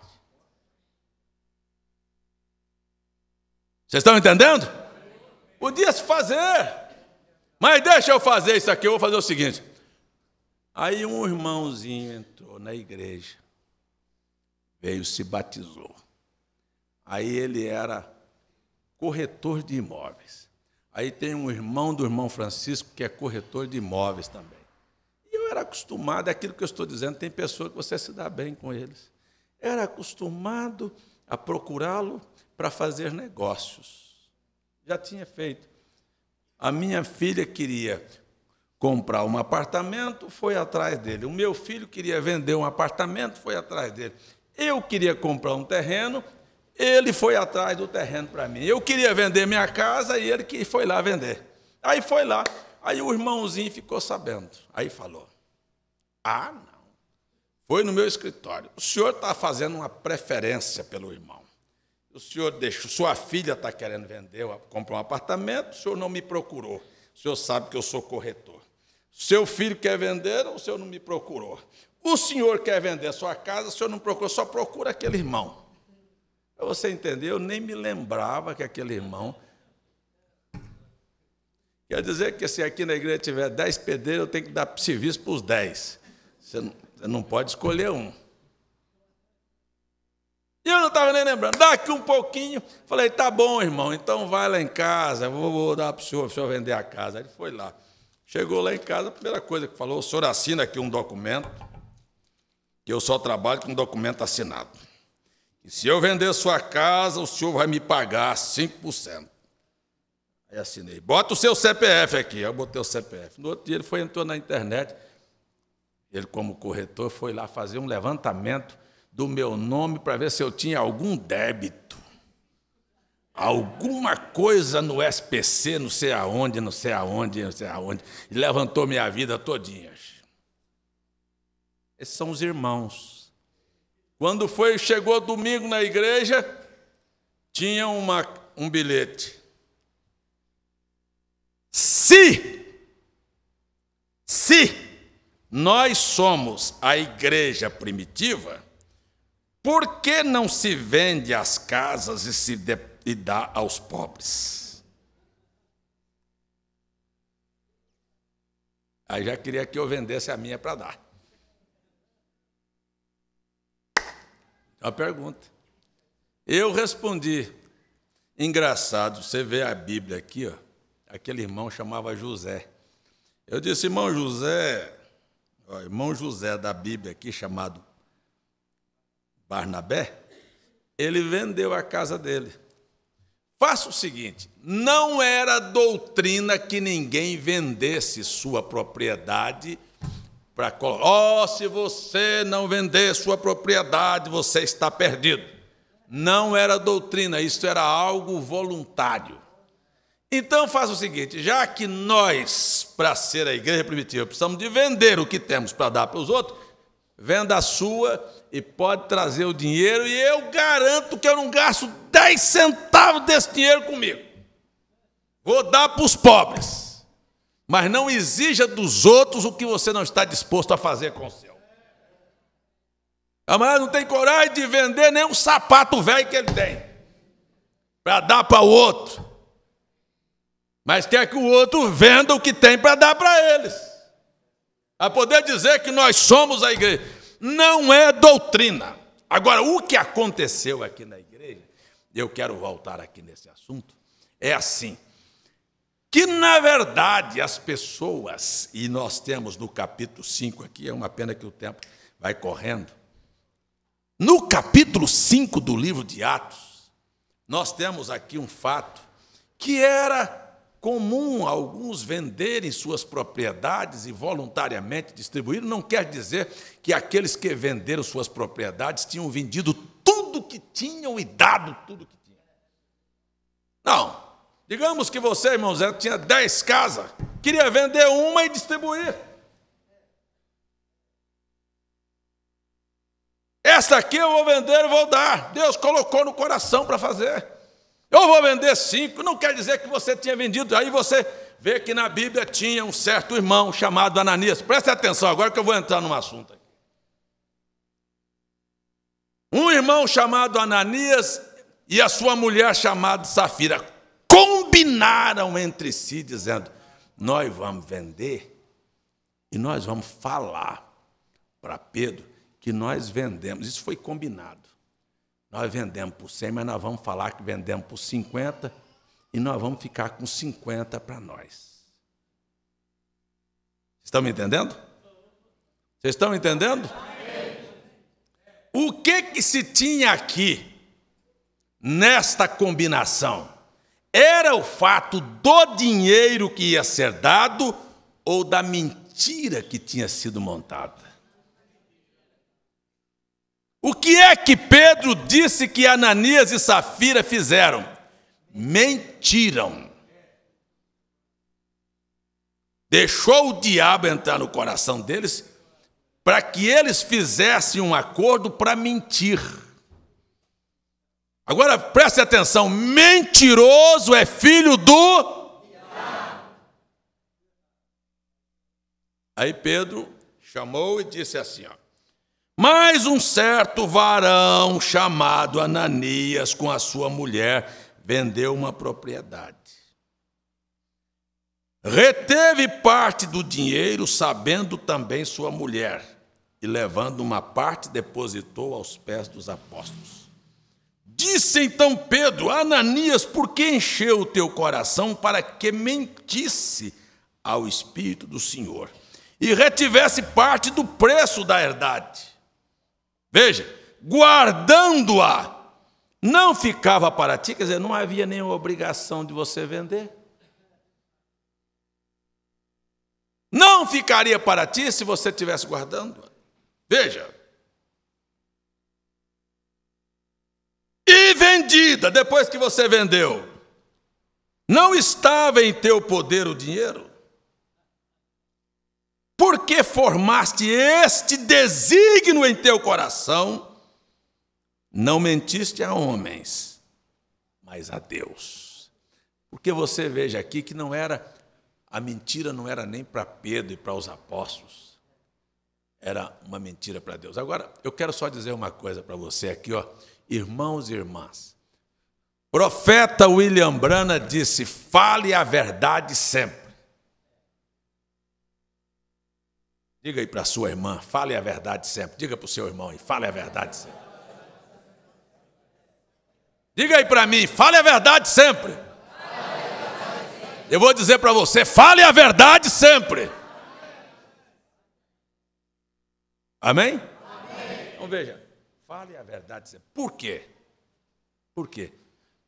Vocês estão entendendo? Podia se fazer. Mas deixa eu fazer isso aqui, eu vou fazer o seguinte. Aí um irmãozinho entrou na igreja, veio, se batizou. Aí ele era corretor de imóveis. Aí tem um irmão do irmão Francisco que é corretor de imóveis também. E eu era acostumado, é aquilo que eu estou dizendo, tem pessoas que você se dá bem com eles. Era acostumado a procurá-lo para fazer negócios. Já tinha feito. A minha filha queria comprar um apartamento, foi atrás dele. O meu filho queria vender um apartamento, foi atrás dele. Eu queria comprar um terreno, ele foi atrás do terreno para mim. Eu queria vender minha casa e ele que foi lá vender. Aí foi lá. Aí o irmãozinho ficou sabendo. Aí falou: Ah, não. Foi no meu escritório. O senhor está fazendo uma preferência pelo irmão. O senhor deixou. Sua filha está querendo vender, comprar um apartamento. O senhor não me procurou. O senhor sabe que eu sou corretor. Seu filho quer vender, o senhor não me procurou. O senhor quer vender sua casa, o senhor não procurou, só procura aquele irmão. Para você entender, eu nem me lembrava que aquele irmão. Quer dizer que se aqui na igreja tiver dez pedreiros, eu tenho que dar serviço para os dez. Você não pode escolher um. E eu não estava nem lembrando. Daqui um pouquinho, falei, tá bom, irmão, então vai lá em casa, vou, vou dar para o senhor, o senhor vender a casa. Ele foi lá. Chegou lá em casa, a primeira coisa que falou, o senhor assina aqui um documento, que eu só trabalho com documento assinado. E se eu vender sua casa, o senhor vai me pagar 5%. Aí assinei, bota o seu CPF aqui. Eu botei o CPF. No outro dia ele foi, entrou na internet. Ele, como corretor, foi lá fazer um levantamento do meu nome para ver se eu tinha algum débito. Alguma coisa no SPC, não sei aonde, não sei aonde, não sei aonde. E levantou minha vida todinha. Esses são os irmãos quando foi, chegou domingo na igreja, tinha uma, um bilhete. Se, se nós somos a igreja primitiva, por que não se vende as casas e se de, e dá aos pobres? Aí já queria que eu vendesse a minha para dar. A pergunta. Eu respondi. Engraçado, você vê a Bíblia aqui, ó. Aquele irmão chamava José. Eu disse, irmão José, ó, irmão José da Bíblia aqui, chamado Barnabé, ele vendeu a casa dele. Faça o seguinte: não era doutrina que ninguém vendesse sua propriedade para colocar: oh, se você não vender sua propriedade, você está perdido. Não era doutrina, isso era algo voluntário. Então faz o seguinte, já que nós, para ser a igreja primitiva, precisamos de vender o que temos para dar para os outros, venda a sua e pode trazer o dinheiro, e eu garanto que eu não gasto 10 centavos desse dinheiro comigo. Vou dar para os pobres. Mas não exija dos outros o que você não está disposto a fazer com o seu. Amado, não tem coragem de vender nem um sapato velho que ele tem, para dar para o outro. Mas quer que o outro venda o que tem para dar para eles. A poder dizer que nós somos a igreja. Não é doutrina. Agora, o que aconteceu aqui na igreja, eu quero voltar aqui nesse assunto, é assim que na verdade as pessoas, e nós temos no capítulo 5 aqui, é uma pena que o tempo vai correndo. No capítulo 5 do livro de Atos, nós temos aqui um fato que era comum alguns venderem suas propriedades e voluntariamente distribuir, não quer dizer que aqueles que venderam suas propriedades tinham vendido tudo que tinham e dado tudo que tinham. Não, Digamos que você, irmão Zé, tinha 10 casas, queria vender uma e distribuir. Esta aqui eu vou vender e vou dar. Deus colocou no coração para fazer. Eu vou vender cinco, não quer dizer que você tinha vendido. Aí você vê que na Bíblia tinha um certo irmão chamado Ananias. Preste atenção agora que eu vou entrar num assunto aqui. Um irmão chamado Ananias e a sua mulher chamada Safira combinaram entre si, dizendo: Nós vamos vender e nós vamos falar para Pedro que nós vendemos. Isso foi combinado. Nós vendemos por 100, mas nós vamos falar que vendemos por 50 e nós vamos ficar com 50 para nós. Estão me entendendo? Vocês estão entendendo? O que que se tinha aqui nesta combinação? era o fato do dinheiro que ia ser dado ou da mentira que tinha sido montada. O que é que Pedro disse que Ananias e Safira fizeram? Mentiram. Deixou o diabo entrar no coração deles para que eles fizessem um acordo para mentir. Agora preste atenção: mentiroso é filho do. Aí Pedro chamou e disse assim: ó, Mas um certo varão chamado Ananias, com a sua mulher, vendeu uma propriedade. Reteve parte do dinheiro, sabendo também sua mulher, e levando uma parte, depositou aos pés dos apóstolos. Disse então Pedro: Ananias, por que encheu o teu coração para que mentisse ao Espírito do Senhor e retivesse parte do preço da herdade? Veja, guardando-a, não ficava para ti, quer dizer, não havia nenhuma obrigação de você vender. Não ficaria para ti se você estivesse guardando-a. Veja, e vendida depois que você vendeu, não estava em teu poder o dinheiro? Porque formaste este desígnio em teu coração, não mentiste a homens, mas a Deus. Porque você veja aqui que não era a mentira não era nem para Pedro e para os apóstolos. Era uma mentira para Deus. Agora, eu quero só dizer uma coisa para você aqui, ó irmãos e irmãs. Profeta William Brana disse: fale a verdade sempre. Diga aí para sua irmã, fale a verdade sempre. Diga para o seu irmão aí, fale a verdade sempre. Diga aí para mim, fale a verdade sempre. Eu vou dizer para você, fale a verdade sempre. Amém? Amém. Então veja fale a verdade Por quê? Por quê?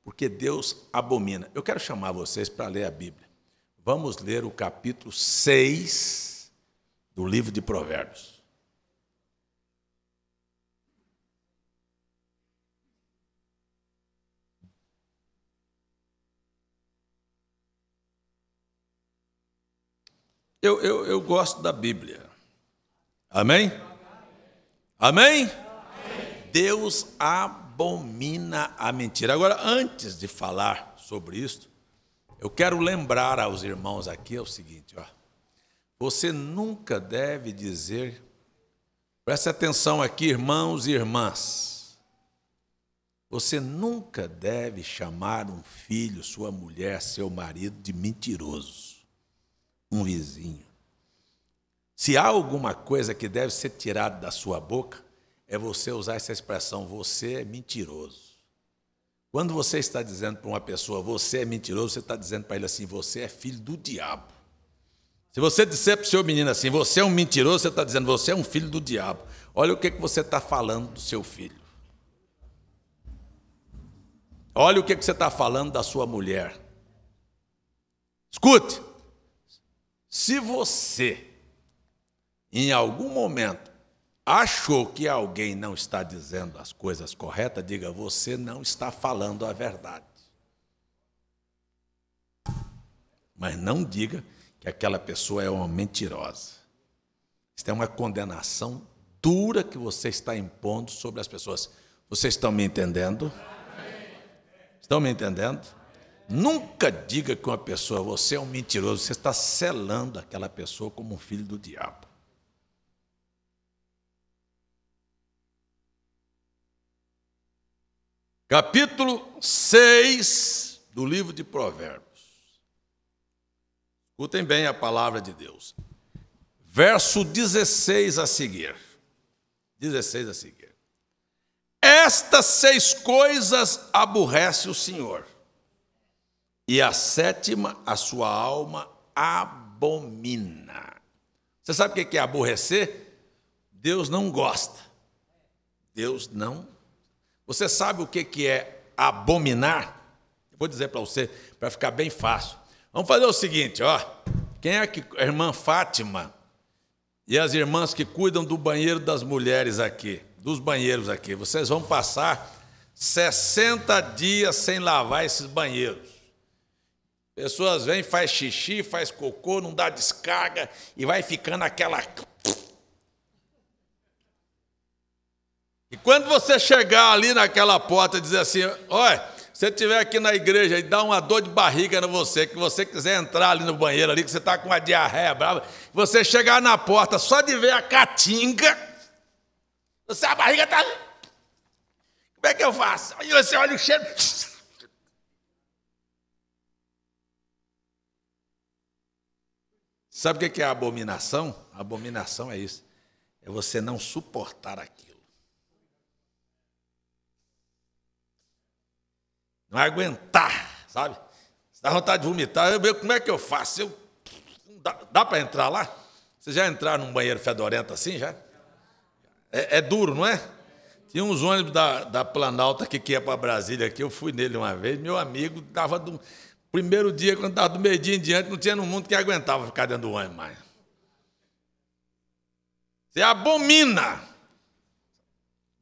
Porque Deus abomina. Eu quero chamar vocês para ler a Bíblia. Vamos ler o capítulo 6 do livro de Provérbios. Eu, eu, eu gosto da Bíblia. Amém? Amém? Deus abomina a mentira. Agora, antes de falar sobre isso, eu quero lembrar aos irmãos aqui é o seguinte, ó. Você nunca deve dizer, preste atenção aqui, irmãos e irmãs. Você nunca deve chamar um filho, sua mulher, seu marido de mentiroso, um vizinho. Se há alguma coisa que deve ser tirada da sua boca, é você usar essa expressão, você é mentiroso. Quando você está dizendo para uma pessoa, você é mentiroso, você está dizendo para ele assim, você é filho do diabo. Se você disser para o seu menino assim, você é um mentiroso, você está dizendo, você é um filho do diabo. Olha o que, que você está falando do seu filho. Olha o que, que você está falando da sua mulher. Escute, se você, em algum momento, achou que alguém não está dizendo as coisas corretas, diga: você não está falando a verdade. Mas não diga que aquela pessoa é uma mentirosa. Isso é uma condenação dura que você está impondo sobre as pessoas. Vocês estão me entendendo? Estão me entendendo? Nunca diga que uma pessoa, você é um mentiroso, você está selando aquela pessoa como um filho do diabo. capítulo 6 do livro de Provérbios. Escutem bem a palavra de Deus. Verso 16 a seguir. 16 a seguir. Estas seis coisas aborrece o Senhor, e a sétima a sua alma abomina. Você sabe o que é aborrecer? Deus não gosta. Deus não você sabe o que, que é abominar? Vou dizer para você, para ficar bem fácil. Vamos fazer o seguinte, ó. Quem é que a irmã Fátima e as irmãs que cuidam do banheiro das mulheres aqui, dos banheiros aqui, vocês vão passar 60 dias sem lavar esses banheiros. Pessoas vêm, faz xixi, faz cocô, não dá descarga e vai ficando aquela E quando você chegar ali naquela porta e dizer assim, olha, você estiver aqui na igreja e dá uma dor de barriga no você, que você quiser entrar ali no banheiro ali, que você está com uma diarreia brava, você chegar na porta só de ver a catinga, você a barriga está. Como é que eu faço? Aí você olha o cheiro. Sabe o que é abominação? Abominação é isso. É você não suportar aquilo. não aguentar, sabe? Se dá vontade de vomitar, eu vejo como é que eu faço. Eu, dá dá para entrar lá? Você já entraram num banheiro fedorento assim já? É, é duro, não é? Tinha uns ônibus da, da Planalta que, que ia para Brasília aqui, eu fui nele uma vez, meu amigo dava do. Primeiro dia, quando estava do meio-dia em diante, não tinha no mundo que aguentava ficar dentro do ônibus mais. Você abomina.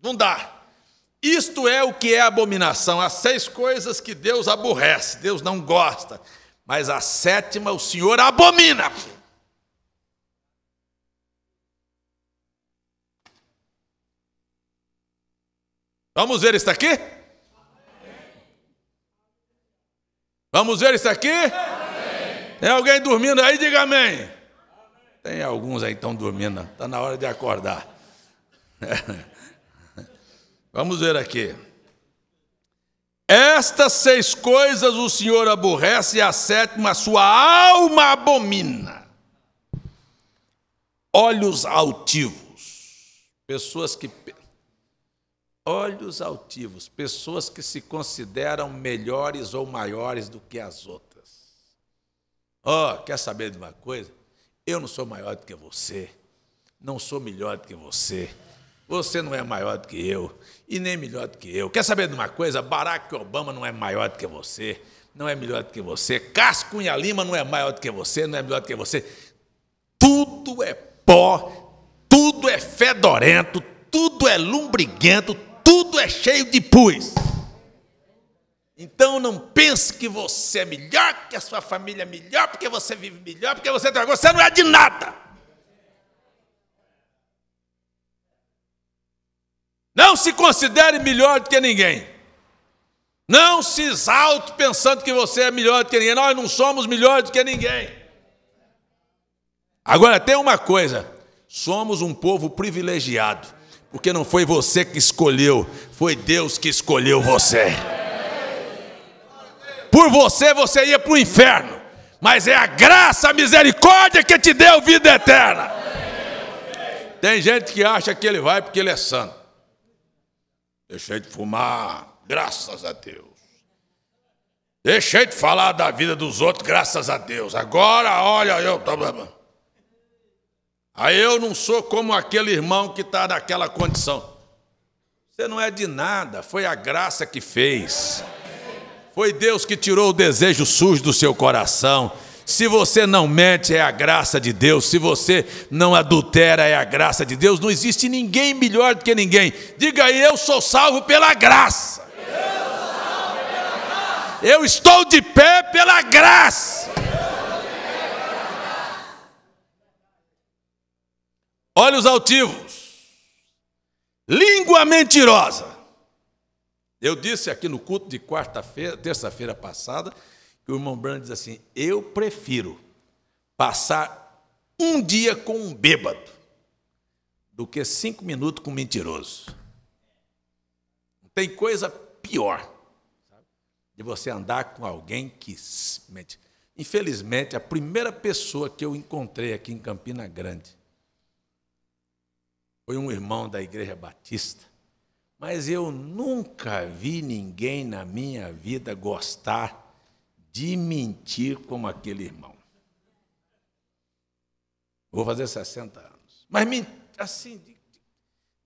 Não dá. Isto é o que é abominação, as seis coisas que Deus aborrece, Deus não gosta, mas a sétima o Senhor abomina. Vamos ver isso aqui? Vamos ver isso aqui? Tem alguém dormindo aí? Diga amém. Tem alguns aí que estão dormindo, está na hora de acordar. Vamos ver aqui. Estas seis coisas o Senhor aborrece, e a sétima a sua alma abomina. Olhos altivos, pessoas que. Olhos altivos, pessoas que se consideram melhores ou maiores do que as outras. Ó, oh, quer saber de uma coisa? Eu não sou maior do que você, não sou melhor do que você, você não é maior do que eu, e nem melhor do que eu. Quer saber de uma coisa? Barack Obama não é maior do que você, não é melhor do que você. Cascunha Lima não é maior do que você, não é melhor do que você. Tudo é pó, tudo é fedorento, tudo é lumbriguento, tudo é cheio de pus. Então não pense que você é melhor, que a sua família é melhor, porque você vive melhor, porque você tem. Você não é de nada. Não se considere melhor do que ninguém. Não se exalte pensando que você é melhor do que ninguém. Nós não somos melhor do que ninguém. Agora, tem uma coisa: somos um povo privilegiado, porque não foi você que escolheu, foi Deus que escolheu você. Por você, você ia para o inferno, mas é a graça, a misericórdia que te deu vida eterna. Tem gente que acha que ele vai porque ele é santo. Deixei de fumar, graças a Deus. Deixei de falar da vida dos outros, graças a Deus. Agora, olha, eu. Aí eu não sou como aquele irmão que está naquela condição. Você não é de nada, foi a graça que fez. Foi Deus que tirou o desejo sujo do seu coração. Se você não mente, é a graça de Deus. Se você não adultera, é a graça de Deus. Não existe ninguém melhor do que ninguém. Diga aí, eu sou salvo pela graça. Eu estou de pé pela graça. Olha os altivos. Língua mentirosa. Eu disse aqui no culto de quarta-feira, terça-feira passada, que o irmão Branham diz assim: Eu prefiro passar um dia com um bêbado do que cinco minutos com um mentiroso. Não tem coisa pior de você andar com alguém que mente. Infelizmente, a primeira pessoa que eu encontrei aqui em Campina Grande foi um irmão da Igreja Batista. Mas eu nunca vi ninguém na minha vida gostar de mentir como aquele irmão. Vou fazer 60 anos. Mas assim, de,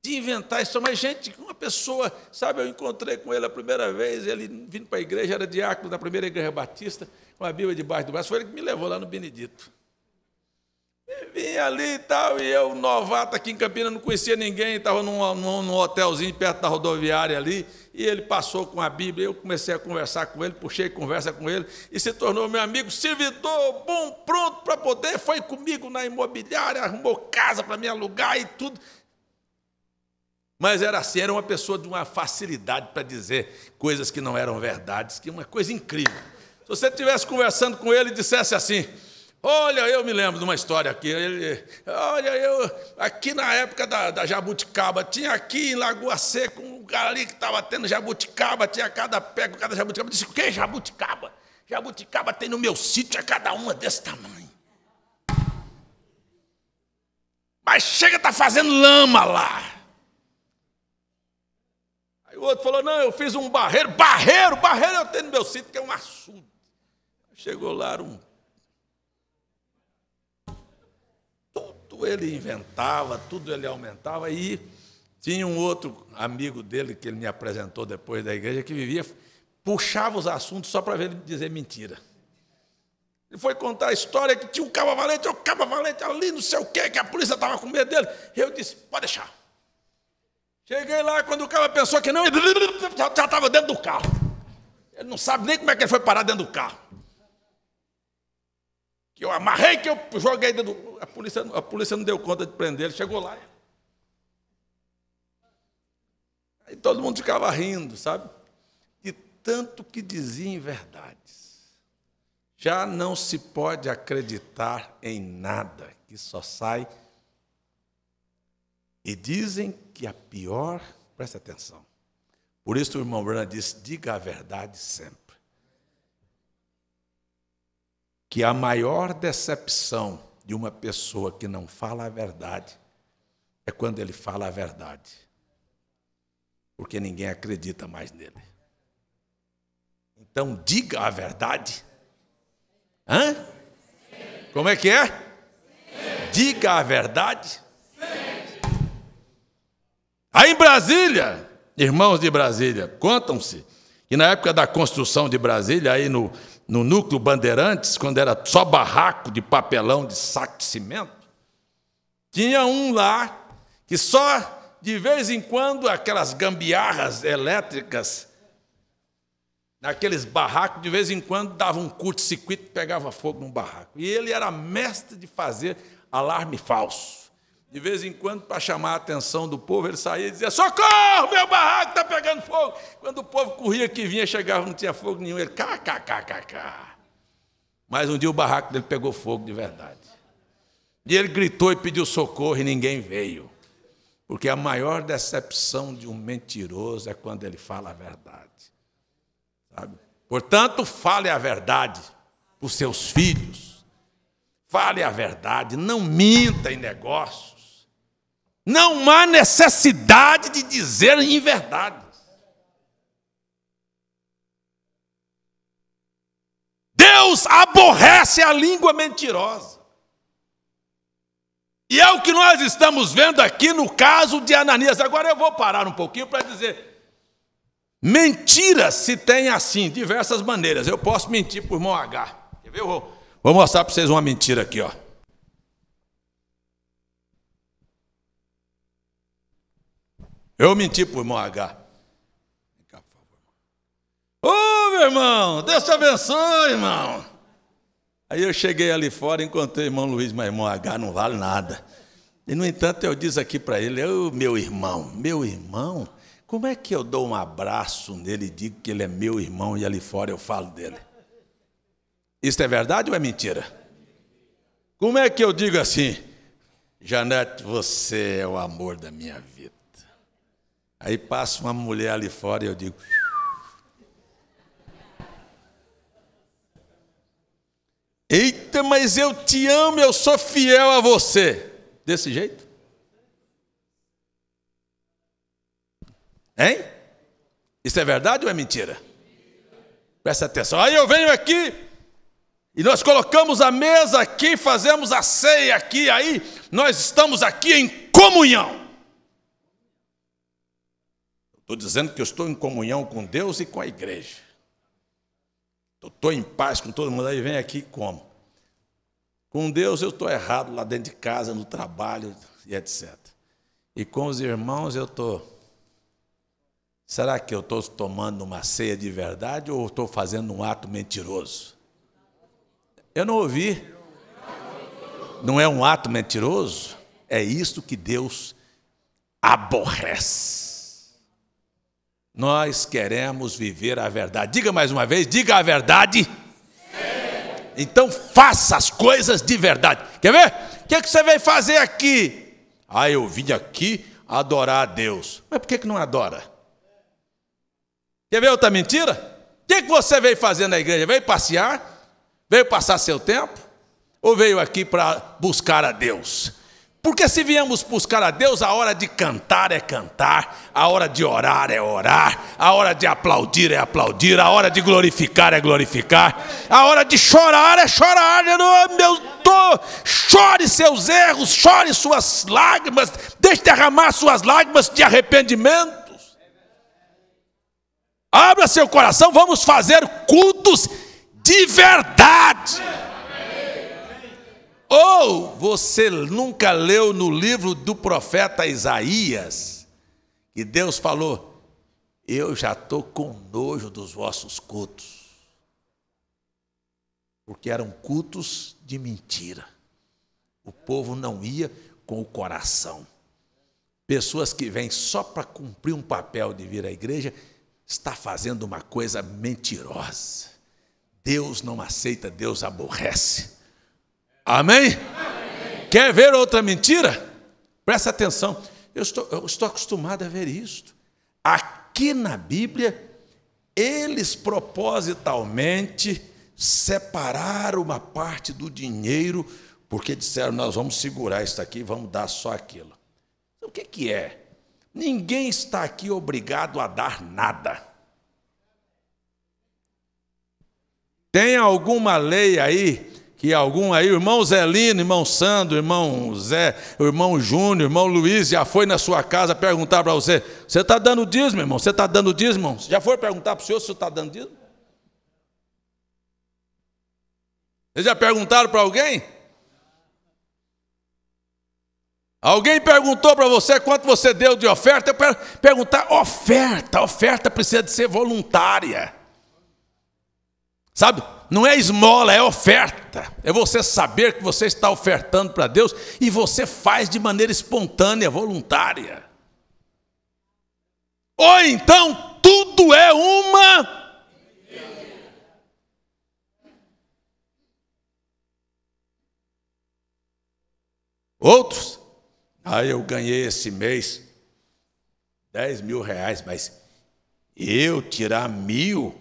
de inventar isso. Mas, gente, uma pessoa, sabe, eu encontrei com ele a primeira vez, ele vindo para a igreja, era diácono da primeira igreja batista, com a Bíblia debaixo do braço, foi ele que me levou lá no Benedito vim ali e tal, e eu, novato aqui em Campinas, não conhecia ninguém, estava num, num, num, hotelzinho perto da rodoviária ali, e ele passou com a Bíblia, eu comecei a conversar com ele, puxei conversa com ele, e se tornou meu amigo, servidor, bom, pronto para poder, foi comigo na imobiliária, arrumou casa para me alugar e tudo. Mas era assim, era uma pessoa de uma facilidade para dizer coisas que não eram verdades, que é uma coisa incrível. Se você estivesse conversando com ele e dissesse assim, Olha, eu me lembro de uma história aqui. Ele, olha, eu aqui na época da, da jabuticaba, tinha aqui em Lagoa Seca um cara ali que estava tendo jabuticaba, tinha cada pé com cada jabuticaba. Eu disse: o que é jabuticaba? Jabuticaba tem no meu sítio, é cada uma desse tamanho. Mas chega, tá fazendo lama lá. Aí o outro falou: não, eu fiz um barreiro. Barreiro, barreiro eu tenho no meu sítio, que é um açude. Chegou lá, um tudo ele inventava, tudo ele aumentava. E tinha um outro amigo dele que ele me apresentou depois da igreja que vivia, puxava os assuntos só para ver ele dizer mentira. Ele foi contar a história que tinha um caba valente, o um caba valente ali, não sei o quê, que a polícia estava com medo dele. Eu disse, pode deixar. Cheguei lá, quando o cara pensou que não, ele já estava dentro do carro. Ele não sabe nem como é que ele foi parar dentro do carro que eu amarrei, que eu joguei dentro. A polícia, a polícia não deu conta de prender, ele chegou lá. Aí todo mundo ficava rindo, sabe? De tanto que dizia em verdades. Já não se pode acreditar em nada que só sai. E dizem que a é pior, presta atenção. Por isso o irmão Bruno disse: diga a verdade sempre. que a maior decepção de uma pessoa que não fala a verdade é quando ele fala a verdade, porque ninguém acredita mais nele. Então, diga a verdade. Hã? Sim. Como é que é? Sim. Diga a verdade. Sim. Aí em Brasília, irmãos de Brasília, contam-se que na época da construção de Brasília, aí no no núcleo Bandeirantes, quando era só barraco de papelão, de saco de cimento, tinha um lá que só de vez em quando aquelas gambiarras elétricas, naqueles barracos, de vez em quando dava um curto-circuito e pegava fogo num barraco. E ele era mestre de fazer alarme falso de vez em quando, para chamar a atenção do povo, ele saía e dizia: Socorro, meu barraco está pegando fogo. Quando o povo corria que vinha, chegava, não tinha fogo nenhum. Ele, kkkkk. Mas um dia o barraco dele pegou fogo de verdade. E ele gritou e pediu socorro e ninguém veio. Porque a maior decepção de um mentiroso é quando ele fala a verdade. Sabe? Portanto, fale a verdade para os seus filhos. Fale a verdade, não minta em negócio. Não há necessidade de dizer em verdade. Deus aborrece a língua mentirosa. E é o que nós estamos vendo aqui no caso de Ananias. Agora eu vou parar um pouquinho para dizer: mentiras se tem assim, diversas maneiras. Eu posso mentir por mão H. Quer ver? Eu vou, vou mostrar para vocês uma mentira aqui, ó. Eu menti para o irmão H. Ô, oh, meu irmão, Deus te abençoe, irmão. Aí eu cheguei ali fora, e encontrei o irmão Luiz, mas irmão H não vale nada. E, no entanto, eu disse aqui para ele, ô, oh, meu irmão, meu irmão, como é que eu dou um abraço nele e digo que ele é meu irmão e ali fora eu falo dele? Isso é verdade ou é mentira? Como é que eu digo assim, Janete, você é o amor da minha vida? Aí passa uma mulher ali fora e eu digo. Eita, mas eu te amo, eu sou fiel a você. Desse jeito? Hein? Isso é verdade ou é mentira? Presta atenção. Aí eu venho aqui e nós colocamos a mesa aqui, fazemos a ceia aqui, aí nós estamos aqui em comunhão. Estou dizendo que eu estou em comunhão com Deus e com a igreja. estou em paz com todo mundo, aí vem aqui como? Com Deus eu estou errado lá dentro de casa, no trabalho e etc. E com os irmãos eu estou. Será que eu estou tomando uma ceia de verdade ou estou fazendo um ato mentiroso? Eu não ouvi. Não é um ato mentiroso? É isso que Deus aborrece. Nós queremos viver a verdade. Diga mais uma vez, diga a verdade. Então faça as coisas de verdade. Quer ver? O que, é que você veio fazer aqui? Ah, eu vim aqui adorar a Deus. Mas por que, que não adora? Quer ver outra mentira? O que, que você veio fazer na igreja? Veio passear? Veio passar seu tempo? Ou veio aqui para buscar a Deus? Porque se viemos buscar a Deus, a hora de cantar é cantar, a hora de orar é orar, a hora de aplaudir é aplaudir, a hora de glorificar é glorificar, a hora de chorar é chorar. Meu tô, chore seus erros, chore suas lágrimas, deixe derramar suas lágrimas de arrependimentos. Abra seu coração, vamos fazer cultos de verdade. Ou você nunca leu no livro do profeta Isaías, que Deus falou: Eu já estou com nojo dos vossos cultos, porque eram cultos de mentira. O povo não ia com o coração. Pessoas que vêm só para cumprir um papel de vir à igreja está fazendo uma coisa mentirosa. Deus não aceita, Deus aborrece. Amém? Quer ver outra mentira? Presta atenção. Eu estou, eu estou acostumado a ver isto. Aqui na Bíblia, eles propositalmente separaram uma parte do dinheiro, porque disseram: nós vamos segurar isso aqui, vamos dar só aquilo. Então, o que, que é? Ninguém está aqui obrigado a dar nada. Tem alguma lei aí e algum aí, o irmão Zelino, irmão Sandro, irmão Zé, o irmão Júnior, irmão Luiz, já foi na sua casa perguntar para você: você está dando dízimo, irmão? Você está dando dízimo, irmão? Já foi perguntar para o senhor se você está dando dízimo? Vocês já perguntaram para alguém? Alguém perguntou para você quanto você deu de oferta? Eu quero perguntar: oferta, oferta precisa de ser voluntária. Sabe? não é esmola, é oferta. É você saber que você está ofertando para Deus e você faz de maneira espontânea, voluntária. Ou então tudo é uma Outros, ah, eu ganhei esse mês 10 mil reais, mas eu tirar mil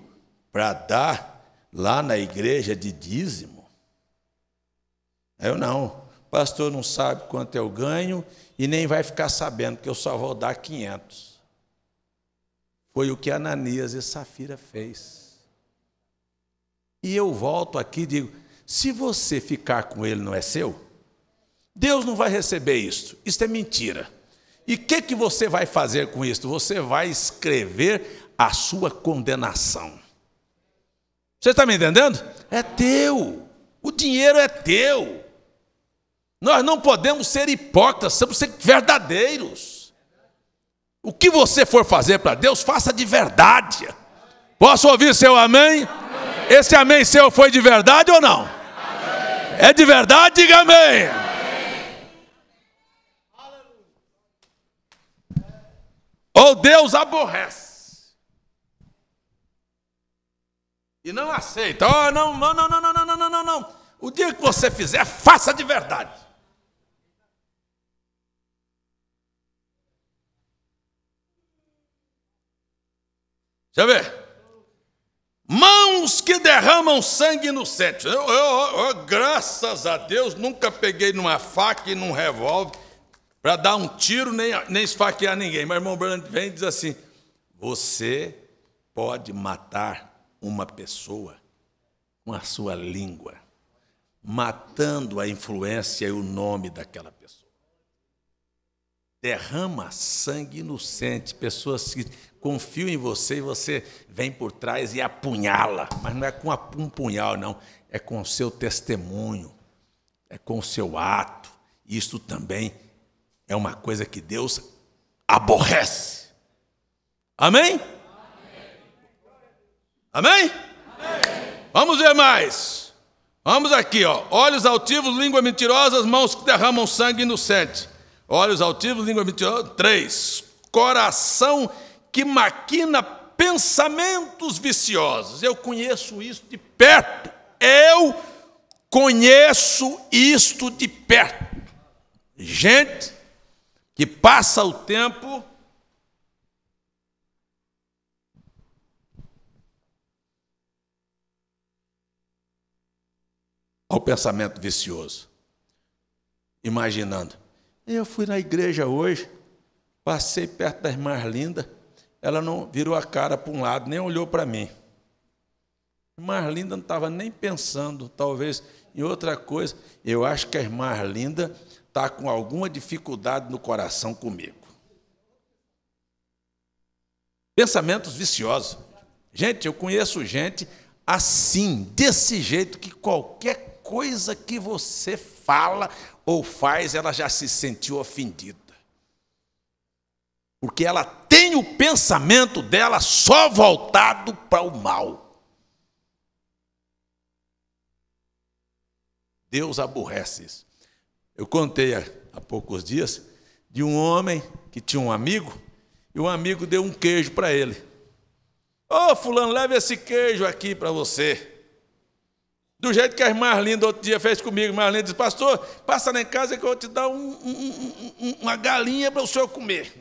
para dar lá na igreja de dízimo. Eu não. O pastor não sabe quanto eu ganho e nem vai ficar sabendo, que eu só vou dar 500. Foi o que Ananias e Safira fez. E eu volto aqui e digo: se você ficar com ele não é seu, Deus não vai receber isso. Isso é mentira. E o que, que você vai fazer com isso? Você vai escrever a sua condenação. Você está me entendendo? É teu. O dinheiro é teu. Nós não podemos ser hipócritas, temos que ser verdadeiros. O que você for fazer para Deus, faça de verdade. Posso ouvir seu amém? amém? Esse amém seu foi de verdade ou não? Amém. É de verdade? Diga amém. amém. Ou Deus aborrece. E não aceita. Oh, não, não, não, não, não, não, não, não, não. O dia que você fizer, faça de verdade. Deixa eu ver. Mãos que derramam sangue no Eu, eu, eu, graças a Deus, nunca peguei numa faca e num revólver para dar um tiro nem, nem esfaquear ninguém. Mas irmão Brandt vem e diz assim: Você pode matar uma pessoa com a sua língua, matando a influência e o nome daquela pessoa. Derrama sangue inocente, pessoas que confiam em você e você vem por trás e apunhala, mas não é com um punhal, não, é com o seu testemunho, é com o seu ato. Isso também é uma coisa que Deus aborrece. Amém? Amém? Amém? Vamos ver mais. Vamos aqui, ó. Olhos altivos, língua mentirosa, mãos que derramam sangue inocente. Olhos altivos, língua mentirosa. Três. Coração que maquina pensamentos viciosos. Eu conheço isso de perto. Eu conheço isto de perto. Gente que passa o tempo ao pensamento vicioso. Imaginando, eu fui na igreja hoje, passei perto da irmã linda, ela não virou a cara para um lado, nem olhou para mim. Irmã linda não estava nem pensando, talvez, em outra coisa. Eu acho que a irmã linda está com alguma dificuldade no coração comigo. Pensamentos viciosos. Gente, eu conheço gente assim, desse jeito, que qualquer coisa que você fala ou faz, ela já se sentiu ofendida. Porque ela tem o pensamento dela só voltado para o mal. Deus aborrece isso. Eu contei há poucos dias de um homem que tinha um amigo e o amigo deu um queijo para ele. Ô, oh, fulano, leve esse queijo aqui para você. Do jeito que a irmã Arlinda outro dia fez comigo, a irmã Arlinda disse, pastor, passa lá em casa que eu vou te dar um, um, uma galinha para o senhor comer.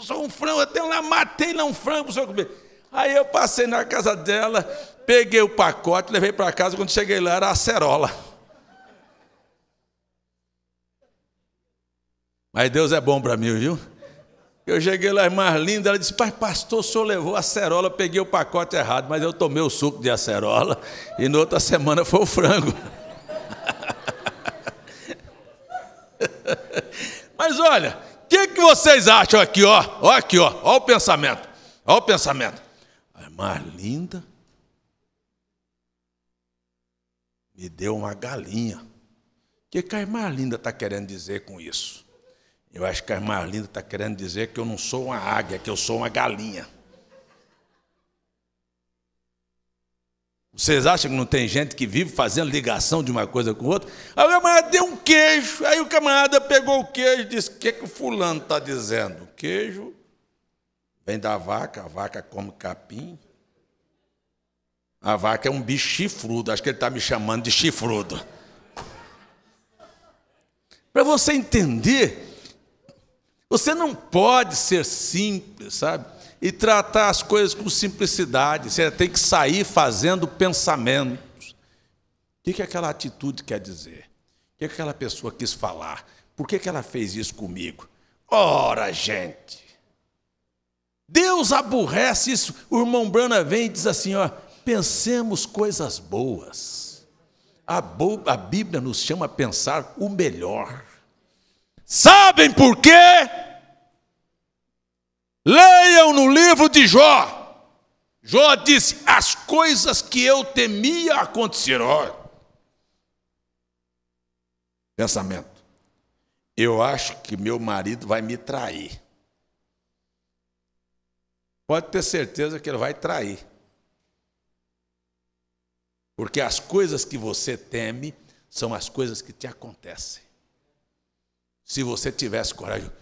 Só um frango, até lá, matei lá um frango para o senhor comer. Aí eu passei na casa dela, peguei o pacote, levei para casa, quando cheguei lá era acerola. Mas Deus é bom para mim, viu? Eu cheguei lá, mais linda, ela disse: Pai, pastor, o senhor levou acerola, eu peguei o pacote errado, mas eu tomei o suco de acerola e na outra semana foi o frango. mas olha, o que, que vocês acham aqui, ó? Ó aqui, ó, ó o pensamento. Ó o pensamento. A mais linda me deu uma galinha. O que, que a mais linda está querendo dizer com isso? Eu acho que a é Marlinda está querendo dizer que eu não sou uma águia, que eu sou uma galinha. Vocês acham que não tem gente que vive fazendo ligação de uma coisa com outra? Aí o camarada deu um queijo, aí o camarada pegou o queijo e disse: O que, é que o fulano está dizendo? Queijo vem da vaca, a vaca come capim. A vaca é um bicho chifrudo, acho que ele está me chamando de chifrudo. Para você entender você não pode ser simples, sabe? E tratar as coisas com simplicidade. Você tem que sair fazendo pensamentos. O que, aquela atitude quer dizer? O que aquela pessoa quis falar? Por que, que ela fez isso comigo? Ora, gente! Deus aborrece isso. O irmão Brana vem e diz assim: ó, pensemos coisas boas. A, Bíblia nos chama a pensar o melhor. Sabem por quê? Leiam no livro de Jó. Jó disse: As coisas que eu temia aconteceram. Olha. Pensamento. Eu acho que meu marido vai me trair. Pode ter certeza que ele vai trair. Porque as coisas que você teme são as coisas que te acontecem. Se você tivesse coragem,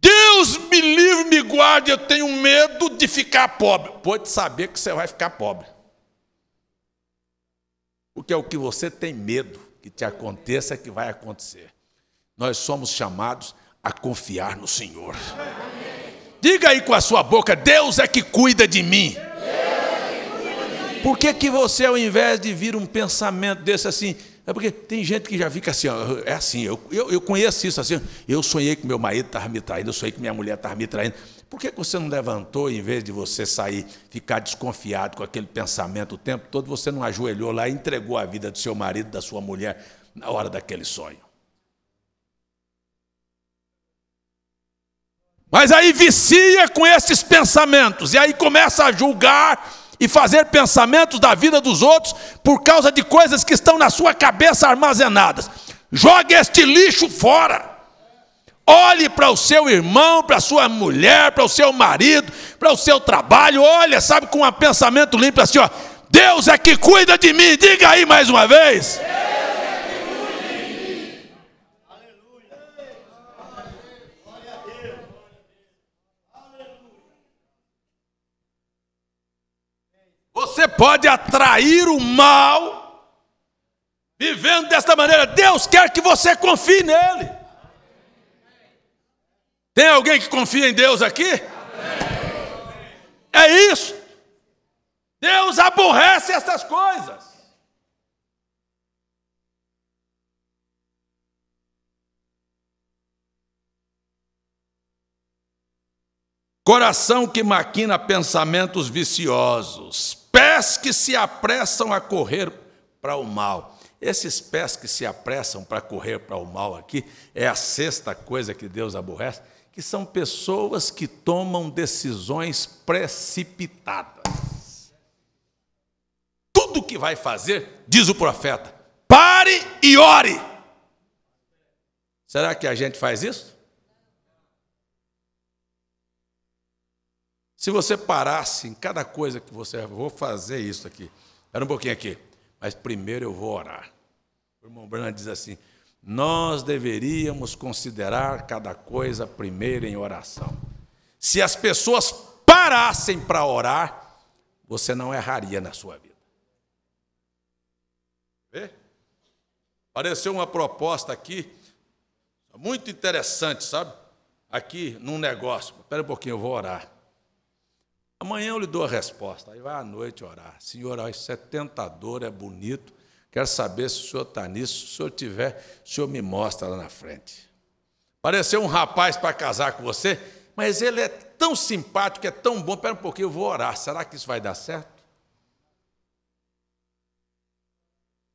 Deus me livre, me guarde, eu tenho medo de ficar pobre. Pode saber que você vai ficar pobre. Porque é o que você tem medo que te aconteça que vai acontecer. Nós somos chamados a confiar no Senhor. Diga aí com a sua boca: Deus é que cuida de mim. Por que, que você, ao invés de vir um pensamento desse assim, é porque tem gente que já fica assim, ó, é assim, eu, eu, eu, conheço isso assim, eu sonhei que meu marido estava me traindo, eu sonhei que minha mulher estava me traindo. Por que você não levantou, em vez de você sair, ficar desconfiado com aquele pensamento o tempo todo, você não ajoelhou lá e entregou a vida do seu marido, da sua mulher, na hora daquele sonho? Mas aí vicia com esses pensamentos, e aí começa a julgar e fazer pensamentos da vida dos outros por causa de coisas que estão na sua cabeça armazenadas. Jogue este lixo fora. Olhe para o seu irmão, para a sua mulher, para o seu marido, para o seu trabalho. Olha, sabe, com um pensamento limpo assim, ó. Deus é que cuida de mim. Diga aí mais uma vez. Você pode atrair o mal vivendo desta maneira. Deus quer que você confie nele. Tem alguém que confia em Deus aqui? É isso. Deus aborrece essas coisas. Coração que maquina pensamentos viciosos, pés que se apressam a correr para o mal. Esses pés que se apressam para correr para o mal aqui é a sexta coisa que Deus aborrece, que são pessoas que tomam decisões precipitadas. Tudo que vai fazer, diz o profeta, pare e ore. Será que a gente faz isso? Se você parasse em cada coisa que você. Vou fazer isso aqui. Espera um pouquinho aqui. Mas primeiro eu vou orar. O irmão Branham diz assim: Nós deveríamos considerar cada coisa primeiro em oração. Se as pessoas parassem para orar, você não erraria na sua vida. Vê? Apareceu uma proposta aqui, muito interessante, sabe? Aqui num negócio. Espera um pouquinho, eu vou orar. Amanhã eu lhe dou a resposta. Aí vai à noite orar. Senhor, isso é tentador, é bonito. Quero saber se o senhor está nisso. Se o senhor tiver, o senhor me mostra lá na frente. Pareceu um rapaz para casar com você, mas ele é tão simpático, é tão bom. Espera um pouquinho, eu vou orar. Será que isso vai dar certo?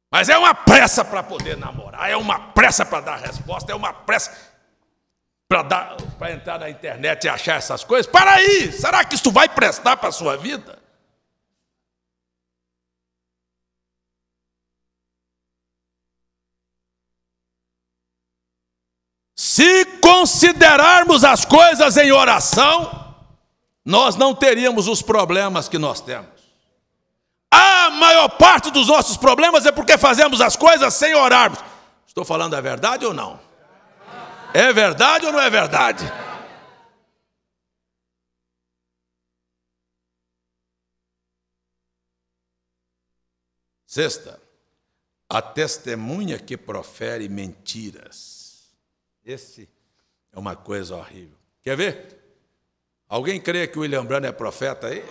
Mas é uma pressa para poder namorar, é uma pressa para dar resposta, é uma pressa para entrar na internet e achar essas coisas? Para aí! Será que isso vai prestar para a sua vida? Se considerarmos as coisas em oração, nós não teríamos os problemas que nós temos. A maior parte dos nossos problemas é porque fazemos as coisas sem orarmos. Estou falando a verdade ou não? É verdade ou não é verdade? Sexta, a testemunha que profere mentiras. Esse é uma coisa horrível. Quer ver? Alguém crê que o William Branham é profeta aí?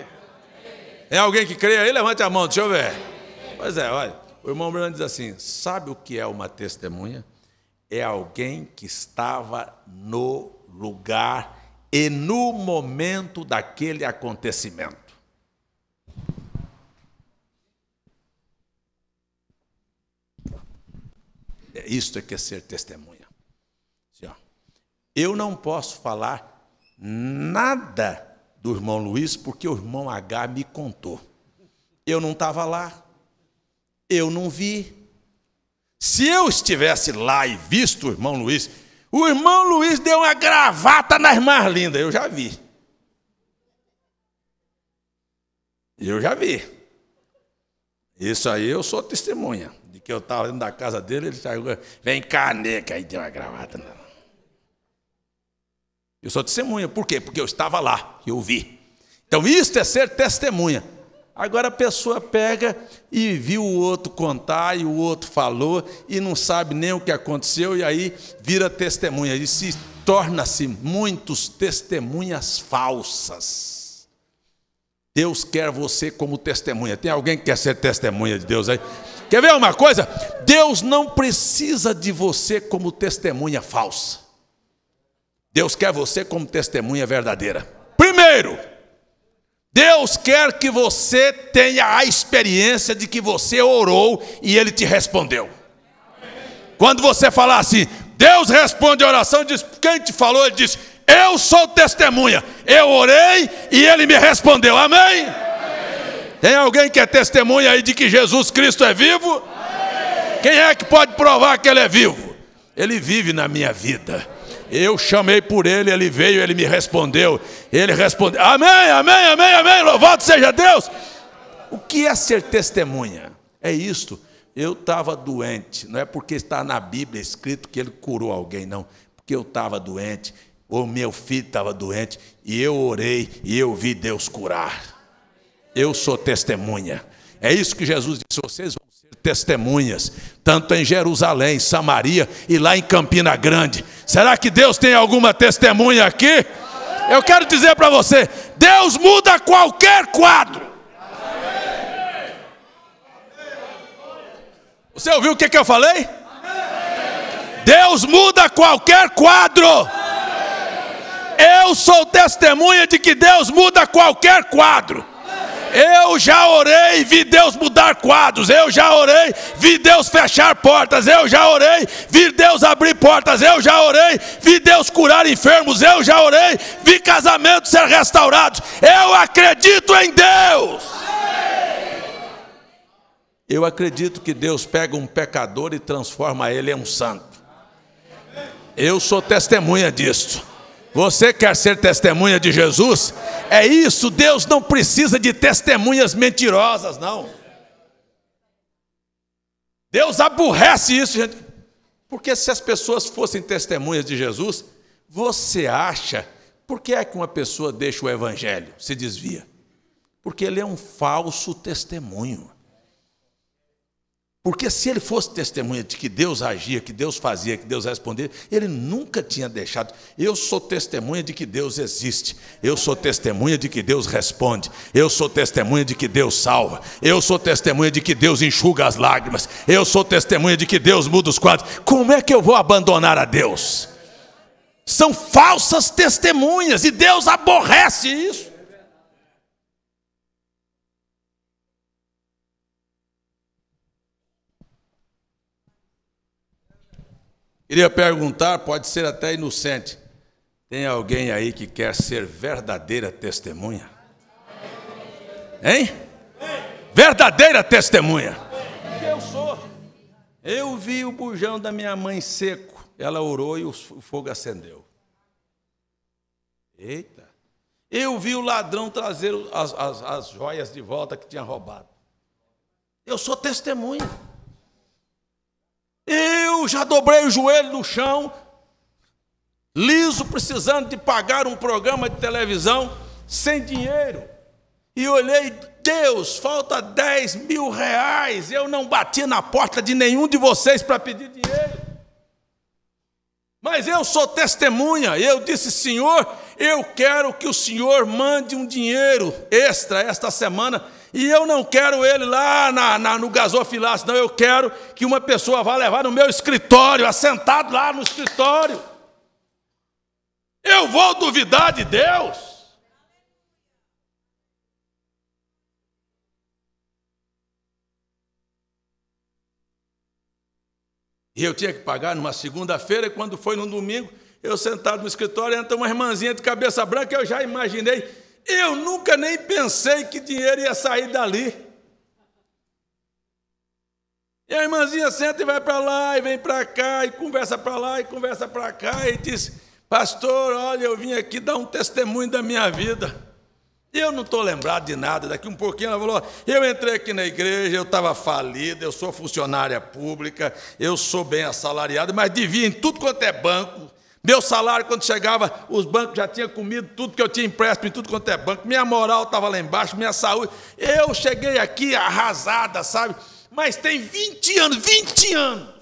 É alguém que crê aí? Levante a mão, deixa eu ver. Pois é, olha. O irmão Branham diz assim: sabe o que é uma testemunha? é alguém que estava no lugar e no momento daquele acontecimento. É isto é que é ser testemunha. Assim, eu não posso falar nada do irmão Luiz porque o irmão H me contou. Eu não estava lá, eu não vi, se eu estivesse lá e visto o irmão Luiz, o irmão Luiz deu uma gravata na irmã Linda, eu já vi. Eu já vi. Isso aí eu sou testemunha. De que eu estava dentro da casa dele, ele chegou, vem caneca, aí deu uma gravata. Eu sou testemunha. Por quê? Porque eu estava lá, eu vi. Então, isto é ser testemunha. Agora a pessoa pega e viu o outro contar, e o outro falou, e não sabe nem o que aconteceu, e aí vira testemunha. E se torna-se muitos testemunhas falsas. Deus quer você como testemunha. Tem alguém que quer ser testemunha de Deus aí? Quer ver uma coisa? Deus não precisa de você como testemunha falsa. Deus quer você como testemunha verdadeira. Primeiro, Deus quer que você tenha a experiência de que você orou e ele te respondeu. Quando você falar assim, Deus responde a oração, diz, quem te falou? Ele diz, eu sou testemunha, eu orei e ele me respondeu. Amém? Amém. Tem alguém que é testemunha aí de que Jesus Cristo é vivo? Amém. Quem é que pode provar que ele é vivo? Ele vive na minha vida. Eu chamei por ele, ele veio, ele me respondeu. Ele respondeu: Amém, amém, amém, amém. Louvado seja Deus. O que é ser testemunha? É isto. Eu estava doente, não é porque está na Bíblia escrito que ele curou alguém, não. Porque eu estava doente, ou meu filho estava doente, e eu orei e eu vi Deus curar. Eu sou testemunha. É isso que Jesus disse: vocês vão testemunhas, tanto em Jerusalém, Samaria e lá em Campina Grande. Será que Deus tem alguma testemunha aqui? Eu quero dizer para você: Deus muda qualquer quadro. Você ouviu o que, que eu falei? Deus muda qualquer quadro. Eu sou testemunha de que Deus muda qualquer quadro. Eu já orei, vi Deus mudar quadros. Eu já orei, vi Deus fechar portas. Eu já orei, vi Deus abrir portas. Eu já orei, vi Deus curar enfermos. Eu já orei, vi casamentos ser restaurados. Eu acredito em Deus. Eu acredito que Deus pega um pecador e transforma ele em um santo. Eu sou testemunha disso. Você quer ser testemunha de Jesus? É isso, Deus não precisa de testemunhas mentirosas, não. Deus aborrece isso, gente. Porque se as pessoas fossem testemunhas de Jesus, você acha, por que é que uma pessoa deixa o evangelho, se desvia? Porque ele é um falso testemunho. Porque se ele fosse testemunha de que Deus agia, que Deus fazia, que Deus respondia, ele nunca tinha deixado. Eu sou testemunha de que Deus existe. Eu sou testemunha de que Deus responde. Eu sou testemunha de que Deus salva. Eu sou testemunha de que Deus enxuga as lágrimas. Eu sou testemunha de que Deus muda os quadros. Como é que eu vou abandonar a Deus? São falsas testemunhas e Deus aborrece isso. Queria perguntar, pode ser até inocente, tem alguém aí que quer ser verdadeira testemunha? Hein? Verdadeira testemunha. Eu sou. Eu vi o bujão da minha mãe seco. Ela orou e o fogo acendeu. Eita. Eu vi o ladrão trazer as, as, as joias de volta que tinha roubado. Eu sou testemunha. Eu já dobrei o joelho no chão, liso, precisando de pagar um programa de televisão, sem dinheiro. E olhei, Deus, falta 10 mil reais. Eu não bati na porta de nenhum de vocês para pedir dinheiro. Mas eu sou testemunha. Eu disse, Senhor, eu quero que o Senhor mande um dinheiro extra esta semana e eu não quero ele lá na, na, no gasofilácio, não. Eu quero que uma pessoa vá levar no meu escritório, assentado lá no escritório. Eu vou duvidar de Deus. E eu tinha que pagar numa segunda-feira, e quando foi no domingo, eu sentado no escritório, entra uma irmãzinha de cabeça branca, eu já imaginei eu nunca nem pensei que dinheiro ia sair dali. E a irmãzinha senta e vai para lá, e vem para cá, e conversa para lá, e conversa para cá, e diz: Pastor, olha, eu vim aqui dar um testemunho da minha vida. Eu não estou lembrado de nada. Daqui um pouquinho ela falou: eu entrei aqui na igreja, eu estava falida, eu sou funcionária pública, eu sou bem assalariada, mas devia em tudo quanto é banco. Meu salário, quando chegava, os bancos já tinham comido tudo que eu tinha empréstimo e tudo quanto é banco. Minha moral estava lá embaixo, minha saúde. Eu cheguei aqui arrasada, sabe? Mas tem 20 anos, 20 anos,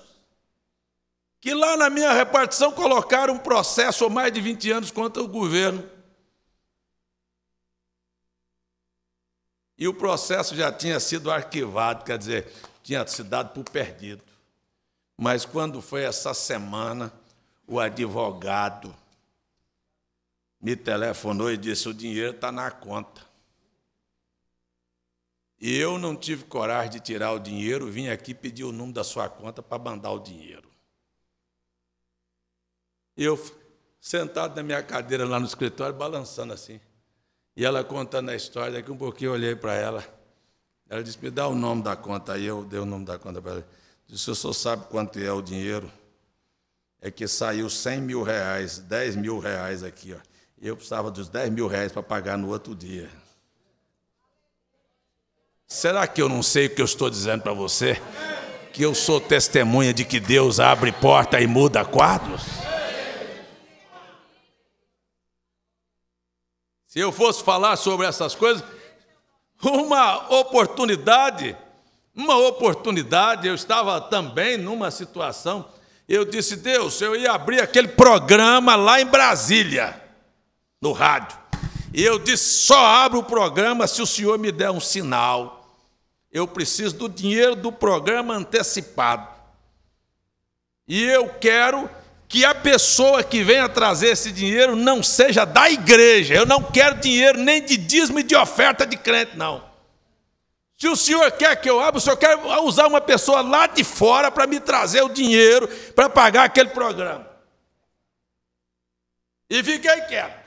que lá na minha repartição colocaram um processo ou mais de 20 anos contra o governo. E o processo já tinha sido arquivado, quer dizer, tinha sido dado por perdido. Mas quando foi essa semana o advogado me telefonou e disse: o dinheiro está na conta. E eu não tive coragem de tirar o dinheiro, vim aqui pedir o número da sua conta para mandar o dinheiro. Eu sentado na minha cadeira lá no escritório, balançando assim. E ela contando a história, daqui um pouquinho eu olhei para ela. Ela disse: Me dá o nome da conta. Aí eu dei o nome da conta para ela. Disse: O senhor sabe quanto é o dinheiro? é que saiu 100 mil reais, 10 mil reais aqui. Ó. Eu precisava dos 10 mil reais para pagar no outro dia. Será que eu não sei o que eu estou dizendo para você? Que eu sou testemunha de que Deus abre porta e muda quadros? Se eu fosse falar sobre essas coisas, uma oportunidade, uma oportunidade, eu estava também numa situação eu disse, Deus, eu ia abrir aquele programa lá em Brasília, no rádio. E eu disse, só abro o programa se o senhor me der um sinal. Eu preciso do dinheiro do programa antecipado. E eu quero que a pessoa que venha trazer esse dinheiro não seja da igreja. Eu não quero dinheiro nem de dízimo e de oferta de crente, não. Se o senhor quer que eu abra, o senhor quer usar uma pessoa lá de fora para me trazer o dinheiro para pagar aquele programa. E fiquei quieto.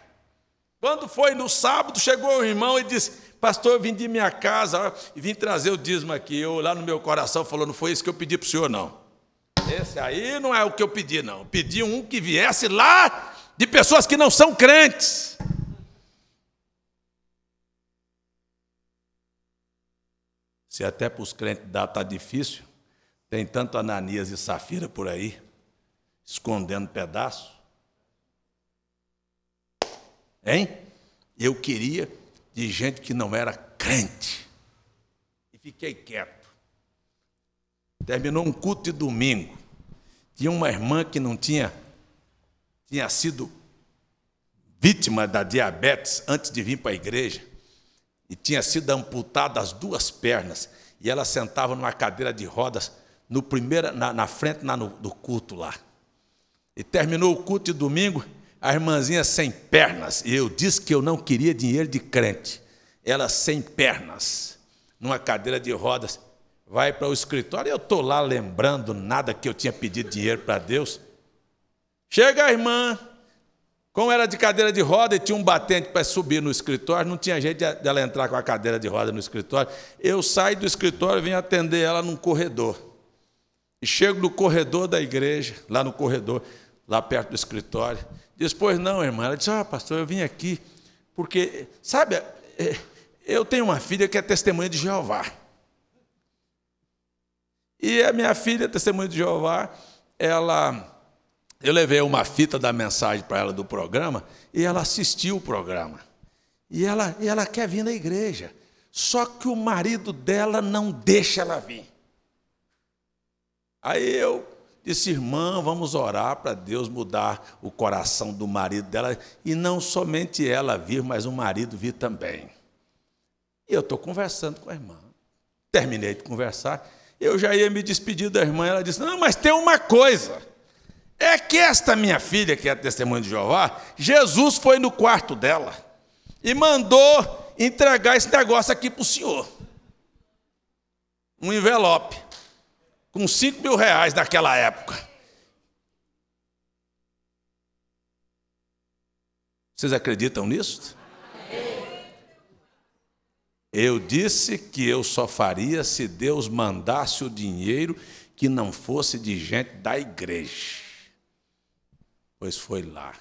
Quando foi no sábado, chegou um irmão e disse: Pastor, eu vim de minha casa e vim trazer o dízimo aqui. Eu, lá no meu coração, falou: Não foi isso que eu pedi para o senhor, não. Esse aí não é o que eu pedi, não. Eu pedi um que viesse lá de pessoas que não são crentes. Se até para os crentes dá, está difícil, tem tanto Ananias e Safira por aí, escondendo pedaço. Hein? Eu queria de gente que não era crente. E fiquei quieto. Terminou um culto de domingo. Tinha uma irmã que não tinha, tinha sido vítima da diabetes antes de vir para a igreja e tinha sido amputada as duas pernas, e ela sentava numa cadeira de rodas no primeiro, na, na frente na, no, do culto lá. E terminou o culto de domingo, a irmãzinha sem pernas, e eu disse que eu não queria dinheiro de crente. Ela sem pernas, numa cadeira de rodas, vai para o escritório, eu estou lá lembrando nada que eu tinha pedido dinheiro para Deus. Chega a irmã, como era de cadeira de roda e tinha um batente para subir no escritório, não tinha jeito dela entrar com a cadeira de roda no escritório. Eu saio do escritório e vim atender ela num corredor. E chego no corredor da igreja, lá no corredor, lá perto do escritório. Diz, pois não, irmã. Ela disse, ah, pastor, eu vim aqui porque, sabe, é, é, eu tenho uma filha que é testemunha de Jeová. E a minha filha, testemunha de Jeová, ela eu levei uma fita da mensagem para ela do programa e ela assistiu o programa. E ela, e ela quer vir na igreja. Só que o marido dela não deixa ela vir. Aí eu disse, irmã, vamos orar para Deus mudar o coração do marido dela. E não somente ela vir, mas o marido vir também. E eu estou conversando com a irmã. Terminei de conversar. Eu já ia me despedir da irmã. Ela disse: Não, mas tem uma coisa. É que esta minha filha, que é a testemunha de Jeová, Jesus foi no quarto dela e mandou entregar esse negócio aqui para o senhor. Um envelope com 5 mil reais naquela época. Vocês acreditam nisso? Eu disse que eu só faria se Deus mandasse o dinheiro que não fosse de gente da igreja pois foi lá.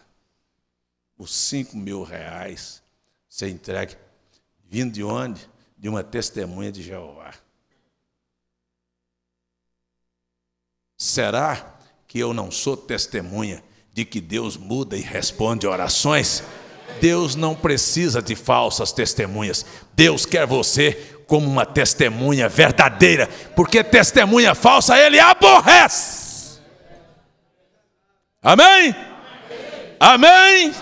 Os cinco mil reais ser entregue, vindo de onde? De uma testemunha de Jeová. Será que eu não sou testemunha de que Deus muda e responde orações? Deus não precisa de falsas testemunhas. Deus quer você como uma testemunha verdadeira, porque testemunha falsa ele aborrece. Amém? Amém?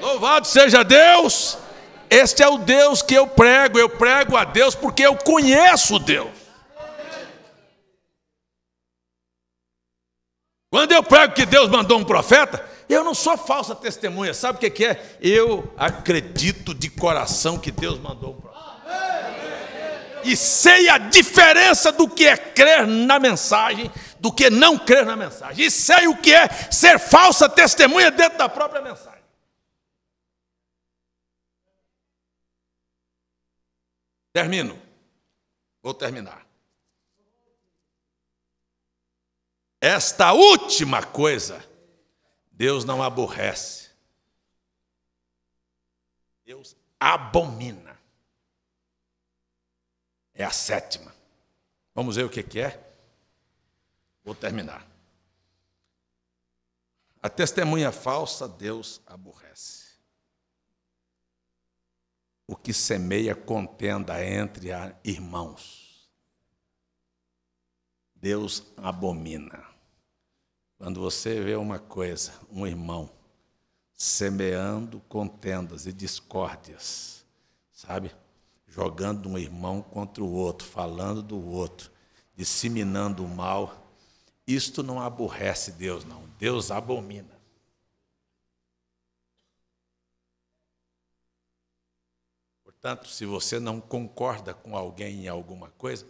Louvado seja Deus! Este é o Deus que eu prego, eu prego a Deus porque eu conheço Deus. Quando eu prego que Deus mandou um profeta, eu não sou falsa testemunha, sabe o que é? Eu acredito de coração que Deus mandou um profeta. E sei a diferença do que é crer na mensagem do que não crer na mensagem. E sei o que é ser falsa testemunha dentro da própria mensagem. Termino. Vou terminar. Esta última coisa, Deus não aborrece. Deus abomina. É a sétima. Vamos ver o que é? Vou terminar. A testemunha falsa Deus aborrece. O que semeia contenda entre irmãos. Deus abomina. Quando você vê uma coisa, um irmão semeando contendas e discórdias, sabe? Jogando um irmão contra o outro, falando do outro, disseminando o mal, isto não aborrece Deus, não. Deus abomina. Portanto, se você não concorda com alguém em alguma coisa,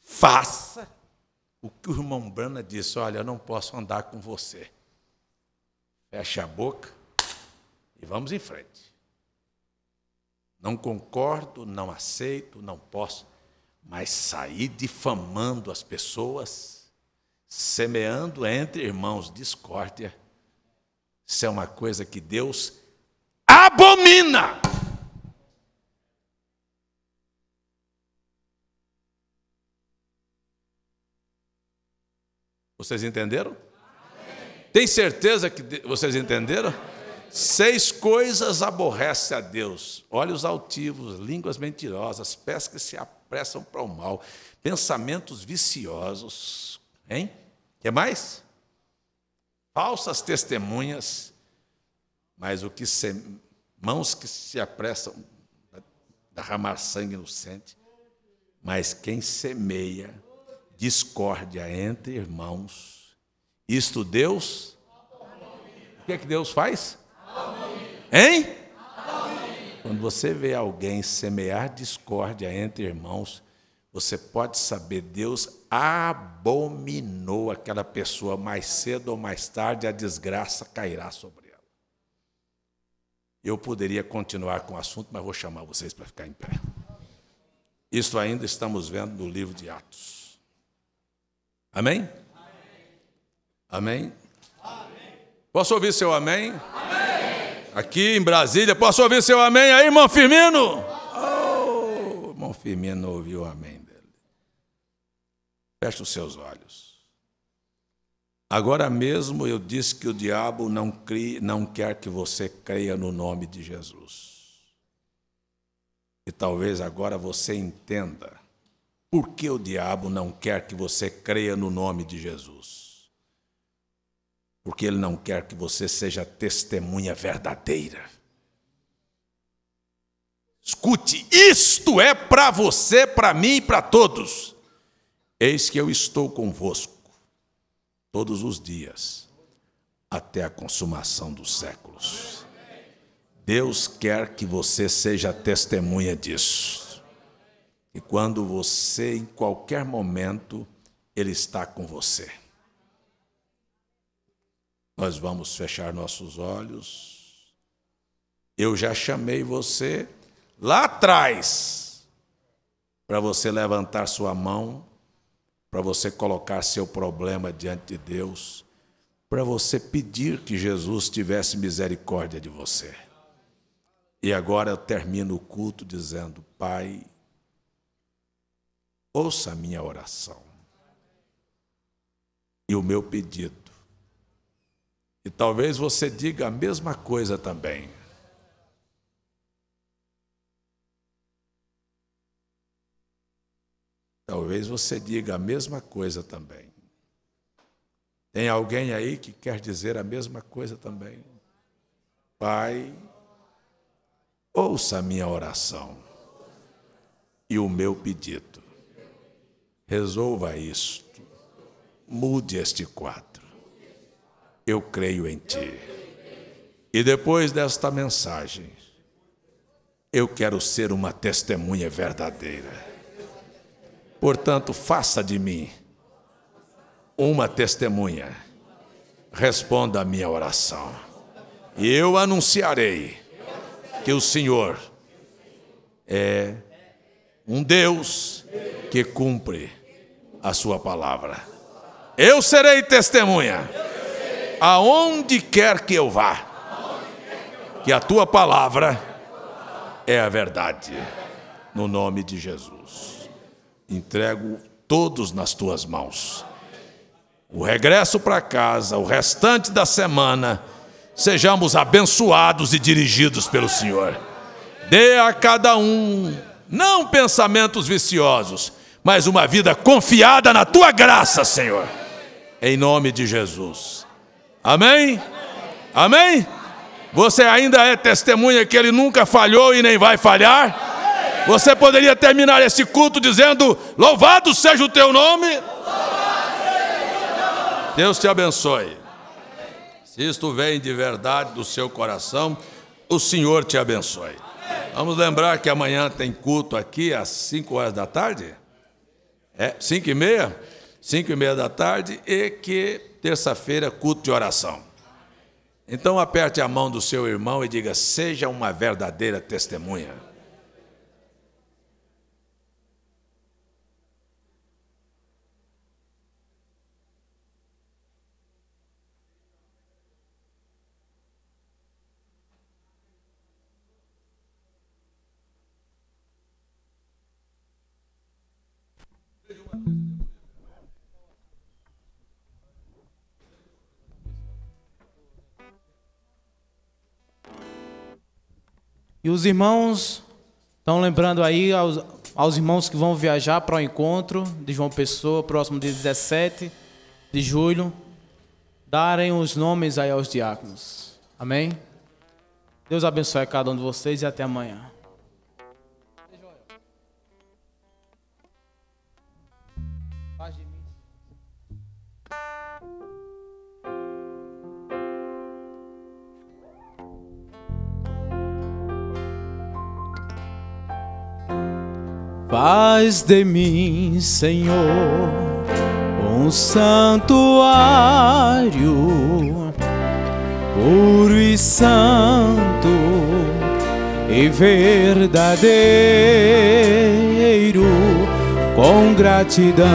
faça o que o irmão Brana disse: olha, eu não posso andar com você. Feche a boca e vamos em frente. Não concordo, não aceito, não posso, mas sair difamando as pessoas semeando entre irmãos discórdia. Isso é uma coisa que Deus abomina. Vocês entenderam? Amém. Tem certeza que vocês entenderam? Seis coisas aborrece a Deus: olhos altivos, línguas mentirosas, pés que se apressam para o mal, pensamentos viciosos, Hein? Quer mais? Falsas testemunhas, mas o que se, mãos que se apressam a derramar sangue inocente, mas quem semeia discórdia entre irmãos, isto Deus o que é que Deus faz? Hein? Quando você vê alguém semear discórdia entre irmãos, você pode saber, Deus abominou aquela pessoa, mais cedo ou mais tarde a desgraça cairá sobre ela. Eu poderia continuar com o assunto, mas vou chamar vocês para ficar em pé. Isso ainda estamos vendo no livro de Atos. Amém? Amém? amém. Posso ouvir seu amém? amém? Aqui em Brasília, posso ouvir seu amém aí, irmão Firmino? Amém. Oh, irmão Firmino ouviu amém. Feche os seus olhos. Agora mesmo eu disse que o diabo não, crie, não quer que você creia no nome de Jesus. E talvez agora você entenda por que o diabo não quer que você creia no nome de Jesus. Porque ele não quer que você seja testemunha verdadeira. Escute, isto é para você, para mim e para todos. Eis que eu estou convosco todos os dias, até a consumação dos séculos. Deus quer que você seja testemunha disso. E quando você, em qualquer momento, Ele está com você. Nós vamos fechar nossos olhos. Eu já chamei você lá atrás para você levantar sua mão para você colocar seu problema diante de Deus, para você pedir que Jesus tivesse misericórdia de você. E agora eu termino o culto dizendo: Pai, ouça a minha oração e o meu pedido. E talvez você diga a mesma coisa também. Talvez você diga a mesma coisa também. Tem alguém aí que quer dizer a mesma coisa também? Pai, ouça a minha oração e o meu pedido. Resolva isto. Mude este quadro. Eu creio em ti. E depois desta mensagem, eu quero ser uma testemunha verdadeira Portanto, faça de mim uma testemunha. Responda a minha oração. E eu anunciarei que o Senhor é um Deus que cumpre a sua palavra. Eu serei testemunha aonde quer que eu vá, que a tua palavra é a verdade, no nome de Jesus entrego todos nas tuas mãos. O regresso para casa, o restante da semana, sejamos abençoados e dirigidos pelo Senhor. Dê a cada um, não pensamentos viciosos, mas uma vida confiada na tua graça, Senhor. Em nome de Jesus. Amém? Amém? Você ainda é testemunha que ele nunca falhou e nem vai falhar? Você poderia terminar esse culto dizendo: Louvado seja o teu nome. Deus te abençoe. Se isto vem de verdade do seu coração, o Senhor te abençoe. Vamos lembrar que amanhã tem culto aqui às 5 horas da tarde? É, 5 e meia? 5 e meia da tarde e que terça-feira culto de oração. Então aperte a mão do seu irmão e diga: seja uma verdadeira testemunha. E os irmãos estão lembrando aí aos, aos irmãos que vão viajar para o encontro de João Pessoa, próximo dia 17 de julho, darem os nomes aí aos diáconos. Amém? Deus abençoe cada um de vocês e até amanhã. Faz de mim, Senhor, um santuário puro e santo e verdadeiro, com gratidão.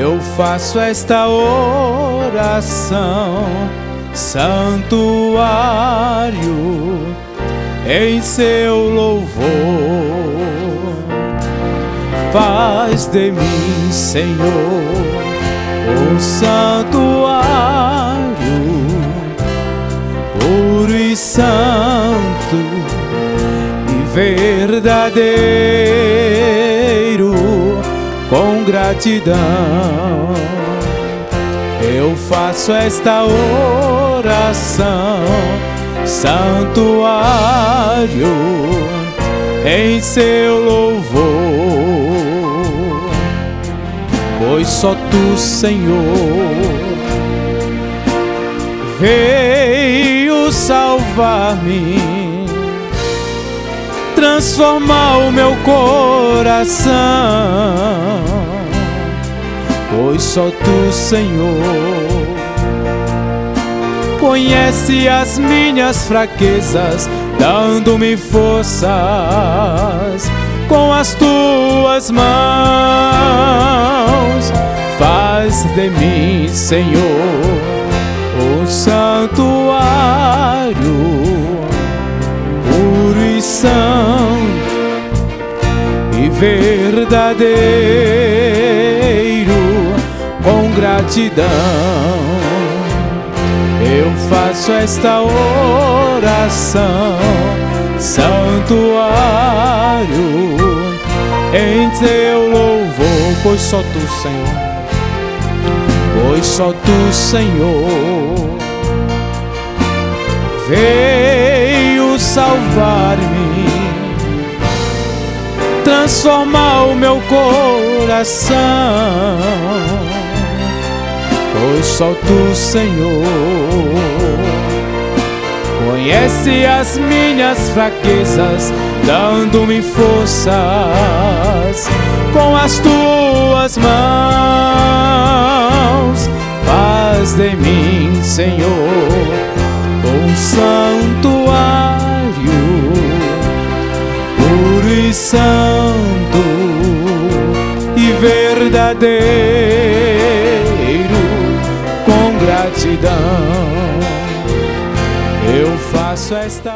Eu faço esta oração, santuário em seu louvor. Faz de mim, Senhor, um santuário puro e santo e verdadeiro com gratidão. Eu faço esta oração santuário em seu louvor, pois só tu, Senhor, veio salvar-me, transformar o meu coração, pois só tu, Senhor conhece as minhas fraquezas, dando-me forças com as tuas mãos. Faz de mim, Senhor, o santuário puro e santo e verdadeiro, com gratidão eu faço esta oração, santuário, em teu louvor, pois só tu, Senhor, pois só tu, Senhor, veio salvar-me, transformar o meu coração pois só tu, Senhor, conhece as minhas fraquezas, dando-me forças com as tuas mãos. Faz de mim, Senhor, um santuário puro e santo e verdadeiro gratidão eu faço esta